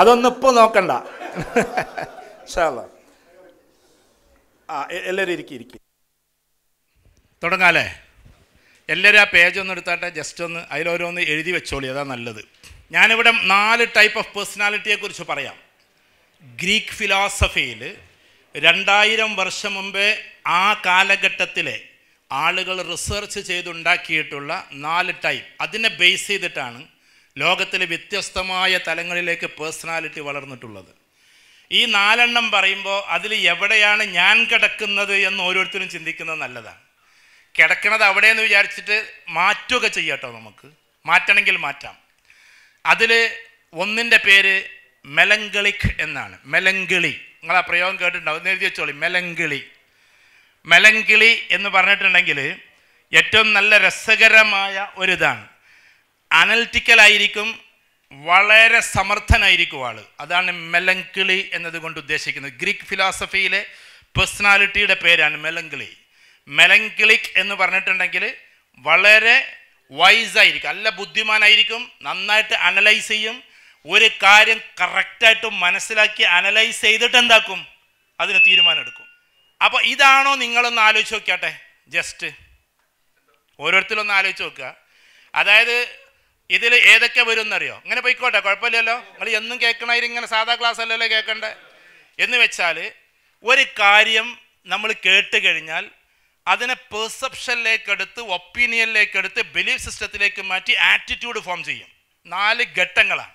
Speaker 1: അതൊന്നും നോക്കണ്ട [laughs] ആ എല്ലാവരും ഇരിക്കി ഇരിക്കി ആ പേജ് ഒന്ന് എടുത്താട്ടെ ജസ്റ്റ് ഒന്ന് അതിലോരോന്ന് എഴുതി വെച്ചോളി അതാ നല്ലത് ഞാനിവിടെ നാല് ടൈപ്പ് ഓഫ് കുറിച്ച് പറയാം ഗ്രീക്ക് ഫിലോസഫിയിൽ രണ്ടായിരം വർഷം മുമ്പേ ആ കാലഘട്ടത്തിലെ ആളുകൾ റിസർച്ച് ചെയ്തുണ്ടാക്കിയിട്ടുള്ള നാല് ടൈപ്പ് അതിനെ ബേസ് ചെയ്തിട്ടാണ് ലോകത്തിലെ വ്യത്യസ്തമായ തലങ്ങളിലേക്ക് പേഴ്സണാലിറ്റി വളർന്നിട്ടുള്ളത് ഈ നാലെണ്ണം പറയുമ്പോൾ അതിൽ എവിടെയാണ് ഞാൻ കിടക്കുന്നത് എന്ന് ഓരോരുത്തരും ചിന്തിക്കുന്നത് നല്ലതാണ് കിടക്കണത് അവിടെയെന്ന് വിചാരിച്ചിട്ട് മാറ്റുക ചെയ്യാട്ടോ നമുക്ക് മാറ്റണമെങ്കിൽ മാറ്റാം അതിൽ ഒന്നിൻ്റെ പേര് മെലങ്കളിക് എന്നാണ് മെലങ്കിളി നിങ്ങൾ ആ പ്രയോഗം കേട്ടിട്ടുണ്ടാവും എഴുതി വെച്ചോളി മെലങ്കിളി മെലങ്കിളി എന്ന് പറഞ്ഞിട്ടുണ്ടെങ്കിൽ ഏറ്റവും നല്ല രസകരമായ ഒരിതാണ് അനലിറ്റിക്കലായിരിക്കും വളരെ സമർത്ഥനായിരിക്കും ആള് അതാണ് മെലങ്കിളി എന്നതുകൊണ്ട് ഉദ്ദേശിക്കുന്നത് ഗ്രീക്ക് ഫിലോസഫിയിലെ പേഴ്സണാലിറ്റിയുടെ പേരാണ് മെലങ്കിളി മെലങ്കിളിക് എന്ന് പറഞ്ഞിട്ടുണ്ടെങ്കിൽ വളരെ വൈസ് ആയിരിക്കും നല്ല ബുദ്ധിമാനായിരിക്കും നന്നായിട്ട് അനലൈസ് ചെയ്യും ഒരു കാര്യം കറക്റ്റായിട്ട് മനസ്സിലാക്കി അനലൈസ് ചെയ്തിട്ട് എന്താക്കും അതിന് എടുക്കും അപ്പോൾ ഇതാണോ നിങ്ങളൊന്ന് ആലോചിച്ച് നോക്കിയാട്ടെ ജസ്റ്റ് ഓരോരുത്തരൊന്ന് ആലോചിച്ച് നോക്കുക അതായത് ഇതിൽ ഏതൊക്കെ വരും എന്നറിയോ ഇങ്ങനെ പോയിക്കോട്ടെ കുഴപ്പമില്ലല്ലോ നിങ്ങൾ എന്നും കേൾക്കണമായിരുന്നു ഇങ്ങനെ സാധാ ക്ലാസ് അല്ലല്ലോ കേൾക്കണ്ടേ എന്ന് വെച്ചാൽ ഒരു കാര്യം നമ്മൾ കേട്ട് കഴിഞ്ഞാൽ അതിനെ പെർസെപ്ഷനിലേക്കെടുത്ത് ഒപ്പീനിയനിലേക്കെടുത്ത് ബിലീഫ് സിസ്റ്റത്തിലേക്ക് മാറ്റി ആറ്റിറ്റ്യൂഡ് ഫോം ചെയ്യും നാല് ഘട്ടങ്ങളാണ്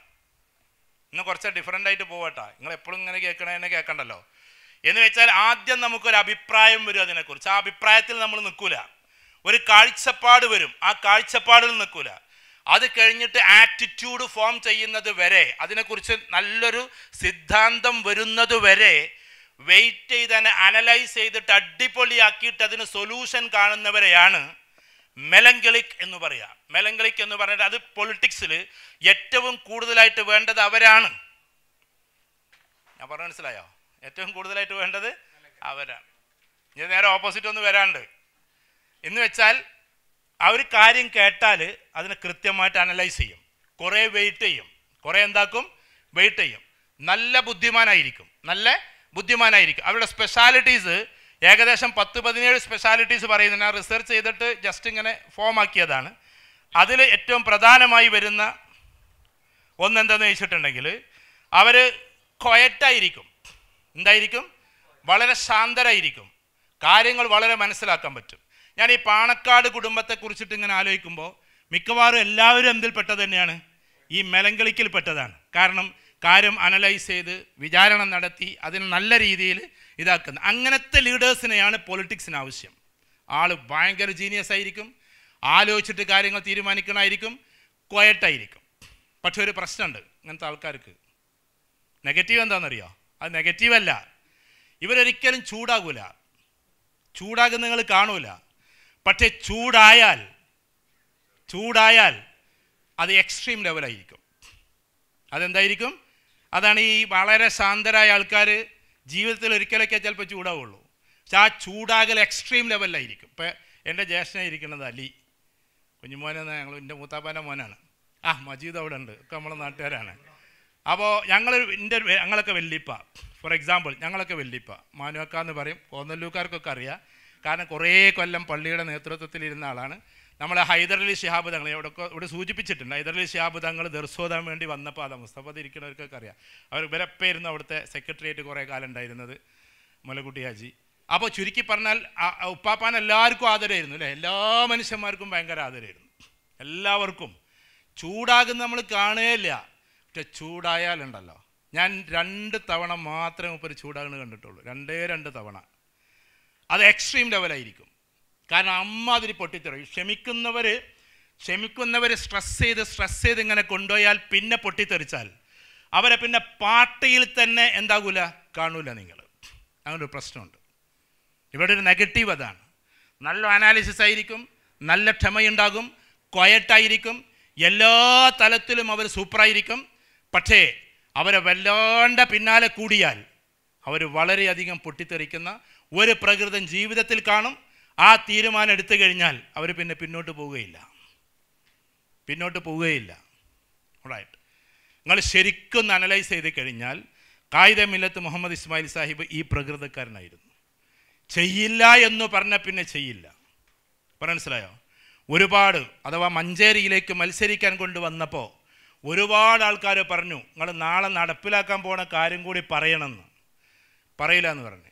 Speaker 1: ഇന്ന് കുറച്ച് ഡിഫറെൻ്റ് ആയിട്ട് പോവട്ടെ നിങ്ങൾ എപ്പോഴും ഇങ്ങനെ എന്നെ കേൾക്കണ്ടല്ലോ എന്ന് വെച്ചാൽ ആദ്യം നമുക്കൊരു അഭിപ്രായം വരും അതിനെക്കുറിച്ച് ആ അഭിപ്രായത്തിൽ നമ്മൾ നിൽക്കൂല ഒരു കാഴ്ചപ്പാട് വരും ആ കാഴ്ചപ്പാടിൽ നിൽക്കൂല അത് കഴിഞ്ഞിട്ട് ആറ്റിറ്റ്യൂഡ് ഫോം ചെയ്യുന്നത് വരെ അതിനെക്കുറിച്ച് നല്ലൊരു സിദ്ധാന്തം വരുന്നത് വരെ വെയിറ്റ് ചെയ്ത് അനലൈസ് ചെയ്തിട്ട് അടിപൊളിയാക്കിയിട്ട് അതിന് സൊല്യൂഷൻ കാണുന്നവരെയാണ് മെലങ്കളിക് എന്ന് പറയുക മെലങ്കളിക് എന്ന് പറഞ്ഞിട്ട് അത് പൊളിറ്റിക്സിൽ ഏറ്റവും കൂടുതലായിട്ട് വേണ്ടത് അവരാണ് ഞാൻ പറഞ്ഞ മനസ്സിലായോ ഏറ്റവും കൂടുതലായിട്ട് വേണ്ടത് അവരാണ് ഇനി നേരെ ഓപ്പോസിറ്റ് ഒന്ന് വരാണ്ട് എന്ന് വെച്ചാൽ ആ ഒരു കാര്യം കേട്ടാൽ അതിനെ കൃത്യമായിട്ട് അനലൈസ് ചെയ്യും കുറേ വെയിറ്റ് ചെയ്യും കുറേ എന്താക്കും വെയിറ്റ് ചെയ്യും നല്ല ബുദ്ധിമാനായിരിക്കും നല്ല ബുദ്ധിമാനായിരിക്കും അവരുടെ സ്പെഷ്യാലിറ്റീസ് ഏകദേശം പത്ത് പതിനേഴ് സ്പെഷ്യാലിറ്റീസ് പറയുന്നത് ഞാൻ റിസർച്ച് ചെയ്തിട്ട് ജസ്റ്റ് ഇങ്ങനെ ഫോം ആക്കിയതാണ് അതിൽ ഏറ്റവും പ്രധാനമായി വരുന്ന ഒന്നെന്താന്ന് ചോദിച്ചിട്ടുണ്ടെങ്കിൽ അവർ ക്വയറ്റായിരിക്കും എന്തായിരിക്കും വളരെ ശാന്തരായിരിക്കും കാര്യങ്ങൾ വളരെ മനസ്സിലാക്കാൻ പറ്റും ഞാൻ ഈ പാണക്കാട് കുടുംബത്തെ കുറിച്ചിട്ട് ഇങ്ങനെ ആലോചിക്കുമ്പോൾ മിക്കവാറും എല്ലാവരും എന്തിൽ പെട്ടത് തന്നെയാണ് ഈ മെലങ്കളിക്കിൽ പെട്ടതാണ് കാരണം കാര്യം അനലൈസ് ചെയ്ത് വിചാരണ നടത്തി അതിന് നല്ല രീതിയിൽ ഇതാക്കുന്നത് അങ്ങനത്തെ ലീഡേഴ്സിനെയാണ് പൊളിറ്റിക്സിന് ആവശ്യം ആൾ ഭയങ്കര ജീനിയസ് ആയിരിക്കും ആലോചിച്ചിട്ട് കാര്യങ്ങൾ തീരുമാനിക്കണമായിരിക്കും ക്വയറ്റായിരിക്കും പക്ഷെ ഒരു പ്രശ്നമുണ്ട് അങ്ങനത്തെ ആൾക്കാർക്ക് നെഗറ്റീവ് എന്താണെന്നറിയോ അത് നെഗറ്റീവല്ല ഇവരൊരിക്കലും ചൂടാകൂല ചൂടാകുന്ന നിങ്ങൾ കാണൂല പക്ഷേ ചൂടായാൽ ചൂടായാൽ അത് എക്സ്ട്രീം ലെവലായിരിക്കും അതെന്തായിരിക്കും അതാണ് ഈ വളരെ ശാന്തരായ ആൾക്കാർ ജീവിതത്തിൽ ഒരിക്കലൊക്കെ ചിലപ്പോൾ ചൂടാവുള്ളൂ പക്ഷെ ആ ചൂടാകൽ എക്സ്ട്രീം ലെവലിലായിരിക്കും ഇപ്പം എൻ്റെ ജ്യേഷ്ഠനായിരിക്കുന്നത് അലി കുഞ്ഞുമോനെന്ന് ഞങ്ങൾ എൻ്റെ മൂത്താപ്പാൻ്റെ മോനാണ് ആ മജീദ് അവിടെ ഉണ്ട് ഒക്കെ നമ്മളെ നാട്ടുകാരാണ് അപ്പോൾ ഞങ്ങൾ എൻ്റെ ഞങ്ങളൊക്കെ വെല്ലിപ്പ ഫോർ എക്സാമ്പിൾ ഞങ്ങളൊക്കെ വെല്ലിപ്പ മാനുവക്ക എന്ന് പറയും കോന്നല്ലൂക്കാർക്കൊക്കെ അറിയാം കാരണം കുറേ കൊല്ലം പള്ളിയുടെ ഇരുന്ന ആളാണ് നമ്മൾ ഹൈദരലി ഷിഹാബ് തങ്ങൾ ഇവിടെ ഇവിടെ സൂചിപ്പിച്ചിട്ടുണ്ട് ഹൈദരലി ഷിഹാബ് തങ്ങൾ ദർസോദാൻ വേണ്ടി വന്നപ്പോൾ അതാ മുസ്തഫത് ഇരിക്കുന്നവർക്കൊക്കെ അറിയാം അവർ ഇവരപ്പായിരുന്നു അവിടുത്തെ സെക്രട്ടേറിയറ്റ് കുറേ കാലം ഉണ്ടായിരുന്നത് മുലക്കുട്ടി ഹാജി അപ്പോൾ ചുരുക്കി പറഞ്ഞാൽ ഉപ്പാപ്പാൻ എല്ലാവർക്കും ആദരമായിരുന്നു അല്ലേ എല്ലാ മനുഷ്യന്മാർക്കും ഭയങ്കര ആദരമായിരുന്നു എല്ലാവർക്കും ചൂടാകുന്ന നമ്മൾ കാണുകയില്ല പക്ഷെ ചൂടായാലുണ്ടല്ലോ ഞാൻ രണ്ട് തവണ മാത്രമേ മുപ്പര് ചൂടാകുന്നത് കണ്ടിട്ടുള്ളൂ രണ്ടേ രണ്ട് തവണ അത് എക്സ്ട്രീം ലെവലായിരിക്കും കാരണം അമ്മാതിരി പൊട്ടിത്തെറിയും ക്ഷമിക്കുന്നവർ ക്ഷമിക്കുന്നവർ സ്ട്രെസ് ചെയ്ത് സ്ട്രെസ് ചെയ്ത് ഇങ്ങനെ കൊണ്ടുപോയാൽ പിന്നെ പൊട്ടിത്തെറിച്ചാൽ അവരെ പിന്നെ പാർട്ടിയിൽ തന്നെ എന്താകൂല കാണൂല നിങ്ങൾ അങ്ങനെ ഒരു പ്രശ്നമുണ്ട് ഇവിടെ ഒരു നെഗറ്റീവ് അതാണ് നല്ല അനാലിസിസ് ആയിരിക്കും നല്ല ക്ഷമയുണ്ടാകും ക്വയറ്റായിരിക്കും എല്ലാ തലത്തിലും അവർ സൂപ്പറായിരിക്കും പക്ഷേ അവരെ വല്ലാണ്ട് പിന്നാലെ കൂടിയാൽ അവർ വളരെയധികം പൊട്ടിത്തെറിക്കുന്ന ഒരു പ്രകൃതം ജീവിതത്തിൽ കാണും ആ തീരുമാനം എടുത്തു കഴിഞ്ഞാൽ അവർ പിന്നെ പിന്നോട്ട് പോവുകയില്ല പിന്നോട്ട് പോവുകയില്ല റൈറ്റ് നിങ്ങൾ ശരിക്കും അനലൈസ് ചെയ്ത് കഴിഞ്ഞാൽ കായിദ മില്ലത്ത് മുഹമ്മദ് ഇസ്മായിൽ സാഹിബ് ഈ പ്രകൃതക്കാരനായിരുന്നു ചെയ്യില്ല എന്ന് പറഞ്ഞ പിന്നെ ചെയ്യില്ല മനസ്സിലായോ ഒരുപാട് അഥവാ മഞ്ചേരിയിലേക്ക് മത്സരിക്കാൻ കൊണ്ടുവന്നപ്പോൾ ഒരുപാട് ആൾക്കാർ പറഞ്ഞു നിങ്ങൾ നാളെ നടപ്പിലാക്കാൻ പോണ കാര്യം കൂടി പറയണമെന്ന് പറയില്ല എന്ന് പറഞ്ഞു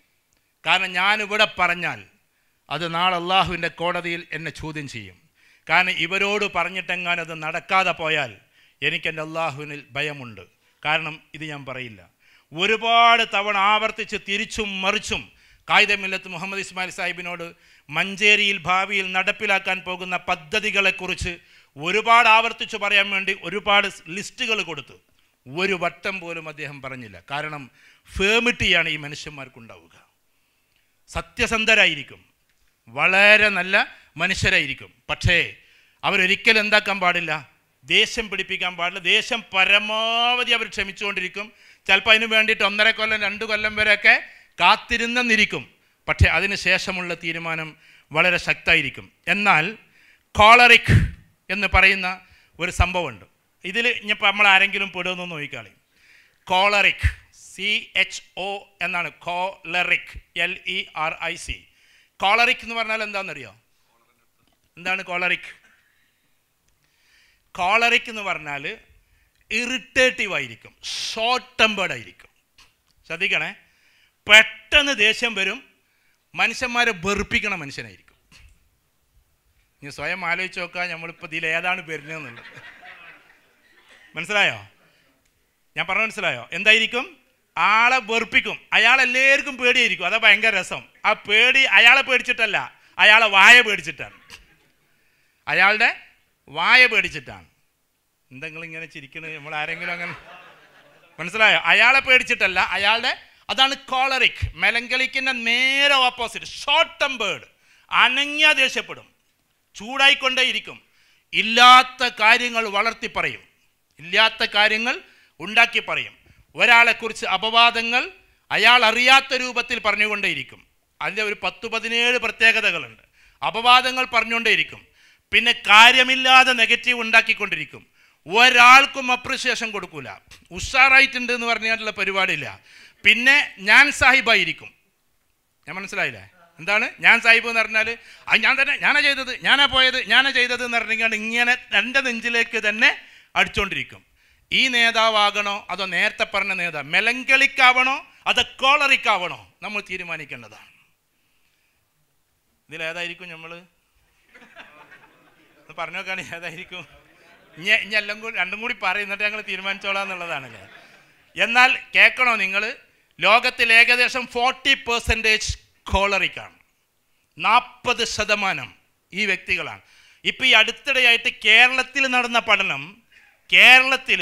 Speaker 1: കാരണം ഞാനിവിടെ പറഞ്ഞാൽ അത് നാളെ അള്ളാഹുവിൻ്റെ കോടതിയിൽ എന്നെ ചോദ്യം ചെയ്യും കാരണം ഇവരോട് പറഞ്ഞിട്ടെങ്ങാനും അത് നടക്കാതെ പോയാൽ എനിക്കെൻ്റെ അള്ളാഹുവിനിൽ ഭയമുണ്ട് കാരണം ഇത് ഞാൻ പറയില്ല ഒരുപാട് തവണ ആവർത്തിച്ച് തിരിച്ചും മറിച്ചും കായിതമില്ലത്ത് മുഹമ്മദ് ഇസ്മായിൽ സാഹിബിനോട് മഞ്ചേരിയിൽ ഭാവിയിൽ നടപ്പിലാക്കാൻ പോകുന്ന പദ്ധതികളെക്കുറിച്ച് ഒരുപാട് ആവർത്തിച്ച് പറയാൻ വേണ്ടി ഒരുപാട് ലിസ്റ്റുകൾ കൊടുത്തു ഒരു വട്ടം പോലും അദ്ദേഹം പറഞ്ഞില്ല കാരണം ഫേമിറ്റിയാണ് ഈ മനുഷ്യന്മാർക്കുണ്ടാവുക സത്യസന്ധരായിരിക്കും വളരെ നല്ല മനുഷ്യരായിരിക്കും പക്ഷേ അവരൊരിക്കലും എന്താക്കാൻ പാടില്ല ദേഷ്യം പിടിപ്പിക്കാൻ പാടില്ല ദേഷ്യം പരമാവധി അവർ ക്ഷമിച്ചുകൊണ്ടിരിക്കും ചിലപ്പോൾ അതിന് വേണ്ടിയിട്ട് ഒന്നര കൊല്ലം രണ്ട് കൊല്ലം വരെയൊക്കെ കാത്തിരുന്നെന്നിരിക്കും പക്ഷേ അതിന് ശേഷമുള്ള തീരുമാനം വളരെ ശക്തമായിരിക്കും എന്നാൽ കോളറിക് എന്ന് പറയുന്ന ഒരു സംഭവമുണ്ട് ഇതിൽ ഇനിയിപ്പോൾ നമ്മൾ ആരെങ്കിലും പെടുമെന്ന് നോക്കിക്കളയും കോളറിക് സി എച്ച് ഒ എന്നാണ് choleric L E R I C choleric എന്ന് പറഞ്ഞാൽ എന്താണെന്നറിയോ എന്താണ് കോളറിക് കോളറിക് എന്ന് പറഞ്ഞാൽ ഇറിറ്റേറ്റീവ് ആയിരിക്കും ഷോർട്ട് ടെമ്പേർഡ് ആയിരിക്കും ശ്രദ്ധിക്കണേ പെട്ടെന്ന് ദേഷ്യം വരും മനുഷ്യന്മാരെ വെറുപ്പിക്കണ മനുഷ്യനായിരിക്കും ഇനി സ്വയം ആലോചിച്ച് നോക്കുക നമ്മളിപ്പോൾ ഇതിൽ ഏതാണ് വരുന്നതെന്നുള്ളത് മനസ്സിലായോ ഞാൻ പറഞ്ഞ മനസ്സിലായോ എന്തായിരിക്കും ആളെ വെറുപ്പിക്കും അയാൾ എല്ലാവർക്കും പേടിയായിരിക്കും അതാ ഭയങ്കര രസം ആ പേടി അയാളെ പേടിച്ചിട്ടല്ല അയാളെ വായ പേടിച്ചിട്ടാണ് അയാളുടെ വായ പേടിച്ചിട്ടാണ് എന്തെങ്കിലും ഇങ്ങനെ ചിരിക്കണത് നമ്മൾ ആരെങ്കിലും അങ്ങനെ മനസ്സിലായോ അയാളെ പേടിച്ചിട്ടല്ല അയാളുടെ അതാണ് കോളറിക് മെലങ്കലിക്കിൻ്റെ നേരെ ഓപ്പോസിറ്റ് ഷോർട്ട് ടെമ്പേർഡ് അനങ്ങിയ ദേഷ്യപ്പെടും ചൂടായിക്കൊണ്ടേയിരിക്കും ഇല്ലാത്ത കാര്യങ്ങൾ വളർത്തി പറയും ഇല്ലാത്ത കാര്യങ്ങൾ ഉണ്ടാക്കി പറയും ഒരാളെക്കുറിച്ച് അപവാദങ്ങൾ അയാൾ അറിയാത്ത രൂപത്തിൽ പറഞ്ഞുകൊണ്ടേയിരിക്കും അതിൻ്റെ ഒരു പത്ത് പതിനേഴ് പ്രത്യേകതകളുണ്ട് അപവാദങ്ങൾ പറഞ്ഞുകൊണ്ടേയിരിക്കും പിന്നെ കാര്യമില്ലാതെ നെഗറ്റീവ് ഉണ്ടാക്കിക്കൊണ്ടിരിക്കും ഒരാൾക്കും അപ്രിസിയേഷൻ കൊടുക്കൂല ഉഷാറായിട്ടുണ്ട് എന്ന് പറഞ്ഞാലുള്ള പരിപാടിയില്ല പിന്നെ ഞാൻ സാഹിബായിരിക്കും ഞാൻ മനസ്സിലായില്ലേ എന്താണ് ഞാൻ സാഹിബ് എന്ന് പറഞ്ഞാൽ അത് ഞാൻ തന്നെ ഞാനാ ചെയ്തത് ഞാനാ പോയത് ഞാനാ ചെയ്തത് എന്ന് പറഞ്ഞാൽ ഇങ്ങനെ രണ്ട് നെഞ്ചിലേക്ക് തന്നെ അടിച്ചുകൊണ്ടിരിക്കും ഈ നേതാവാകണോ അതോ നേരത്തെ പറഞ്ഞ നേതാവ് മെലങ്കളിക്കാവണോ അതോ കോളറിക്കാവണോ നമ്മൾ തീരുമാനിക്കേണ്ടതാണ് ഇതിലേതായിരിക്കും നമ്മൾ പറഞ്ഞു നോക്കാണ് ഏതായിരിക്കും ഇനി എല്ലാം കൂടി രണ്ടും കൂടി പറയും എന്നിട്ട് ഞങ്ങൾ തീരുമാനിച്ചോളാം എന്നുള്ളതാണല്ലേ എന്നാൽ കേൾക്കണോ നിങ്ങൾ ലോകത്തിൽ ഏകദേശം ഫോർട്ടി പെർസെൻറ്റേജ് കോളറിക്കാണ് നാൽപ്പത് ശതമാനം ഈ വ്യക്തികളാണ് ഇപ്പം ഈ അടുത്തിടെയായിട്ട് കേരളത്തിൽ നടന്ന പഠനം കേരളത്തിൽ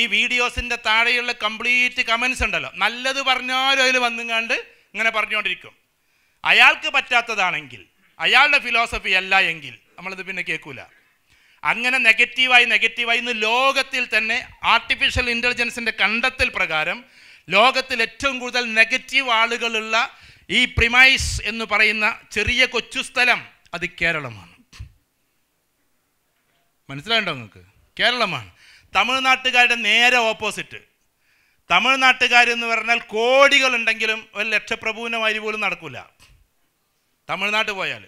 Speaker 1: ഈ വീഡിയോസിൻ്റെ താഴെയുള്ള കംപ്ലീറ്റ് കമൻസ് ഉണ്ടല്ലോ നല്ലത് പറഞ്ഞാലും അതിൽ വന്നുകൊണ്ട് ഇങ്ങനെ പറഞ്ഞുകൊണ്ടിരിക്കും അയാൾക്ക് പറ്റാത്തതാണെങ്കിൽ അയാളുടെ ഫിലോസഫി അല്ല എങ്കിൽ നമ്മളത് പിന്നെ കേൾക്കൂല അങ്ങനെ നെഗറ്റീവായി നെഗറ്റീവായി ഇന്ന് ലോകത്തിൽ തന്നെ ആർട്ടിഫിഷ്യൽ ഇൻ്റലിജൻസിൻ്റെ കണ്ടെത്തൽ പ്രകാരം ലോകത്തിൽ ഏറ്റവും കൂടുതൽ നെഗറ്റീവ് ആളുകളുള്ള ഈ പ്രിമൈസ് എന്ന് പറയുന്ന ചെറിയ കൊച്ചു സ്ഥലം അത് കേരളമാണ് മനസ്സിലായിട്ടോ നിങ്ങൾക്ക് കേരളമാണ് തമിഴ്നാട്ടുകാരുടെ നേരെ ഓപ്പോസിറ്റ് എന്ന് പറഞ്ഞാൽ കോടികളുണ്ടെങ്കിലും ഒരു ലക്ഷപ്രഭുവിൻ്റെ മാതിരി പോലും നടക്കില്ല തമിഴ്നാട്ടിൽ പോയാൽ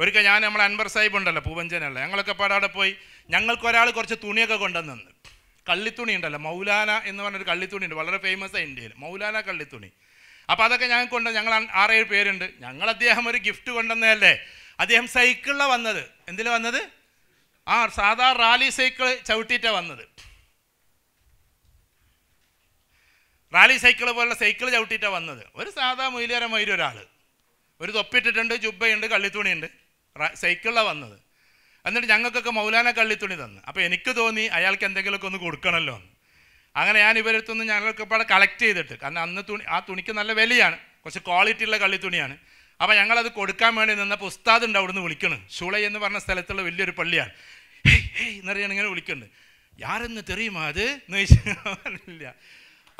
Speaker 1: ഒരിക്കൽ ഞാൻ നമ്മൾ അൻവർ സാഹിബ് ഉണ്ടല്ലോ പൂവഞ്ചനല്ല ഞങ്ങളൊക്കെ പാടെ അവിടെ പോയി ഞങ്ങൾക്ക് ഒരാൾ കുറച്ച് തുണിയൊക്കെ കൊണ്ടുവന്നു കള്ളിത്തുണി ഉണ്ടല്ലോ മൗലാന എന്ന് പറഞ്ഞൊരു കള്ളിത്തുണി ഉണ്ട് വളരെ ഫേമസ് ആണ് ഇന്ത്യയിൽ മൗലാന കള്ളിത്തുണി അപ്പോൾ അതൊക്കെ ഞങ്ങൾക്ക് കൊണ്ട് ഞങ്ങൾ ആറേഴ് പേരുണ്ട് ഞങ്ങൾ അദ്ദേഹം ഒരു ഗിഫ്റ്റ് കൊണ്ടുവന്നതല്ലേ അദ്ദേഹം സൈക്കിളിലാണ് വന്നത് എന്തിലാണ് വന്നത് ആ സാധാ റാലി സൈക്കിൾ ചവിട്ടിയിട്ടാണ് വന്നത് റാലി സൈക്കിൾ പോലുള്ള സൈക്കിൾ ചവിട്ടിയിട്ടാണ് വന്നത് ഒരു സാധാ മൊയിലേരമായിരും ഒരാൾ ഒരു തൊപ്പിട്ടിട്ടുണ്ട് ജുബയുണ്ട് കള്ളിത്തുണിയുണ്ട് സൈക്കിളിലാണ് വന്നത് എന്നിട്ട് ഞങ്ങൾക്കൊക്കെ മൗലാന കള്ളിത്തുണി തന്നു അപ്പോൾ എനിക്ക് തോന്നി അയാൾക്ക് എന്തെങ്കിലുമൊക്കെ ഒന്ന് കൊടുക്കണമല്ലോ എന്ന് അങ്ങനെ ഞാൻ ഇവരടുത്തൊന്ന് ഞങ്ങൾക്ക് ഇപ്പോൾ കളക്ട് ചെയ്തിട്ട് കാരണം അന്ന് തുണി ആ തുണിക്ക് നല്ല വിലയാണ് കുറച്ച് ക്വാളിറ്റി ഉള്ള കള്ളിത്തുണിയാണ് അപ്പോൾ ഞങ്ങളത് കൊടുക്കാൻ വേണ്ടി നിന്നപ്പോൾ ഉസ്താദ് ഉണ്ട് അവിടുന്ന് വിളിക്കണം ഷുളൈ എന്ന് പറഞ്ഞ സ്ഥലത്തുള്ള വലിയൊരു പള്ളിയാണ് ഹേയ് ഹേയ് എന്നറിയാണ് ഇങ്ങനെ വിളിക്കുന്നുണ്ട് യാരെന്ന് തെറിയുമോ അത് എന്ന്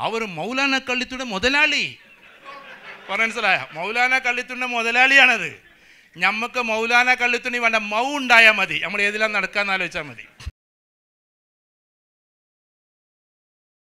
Speaker 1: അവർ മൗലാന കള്ളിത്തുടെ മുതലാളി മനസ്സിലായ മൗലാന കള്ളിത്തുണ്ടെ മുതലാളിയാണത് നമുക്ക് മൗലാന കള്ളിത്തുണി വേണ്ട മൗ ഉണ്ടായാൽ മതി നമ്മൾ ഏതിലാണ് നടക്കാന്ന് ആലോചിച്ചാൽ മതി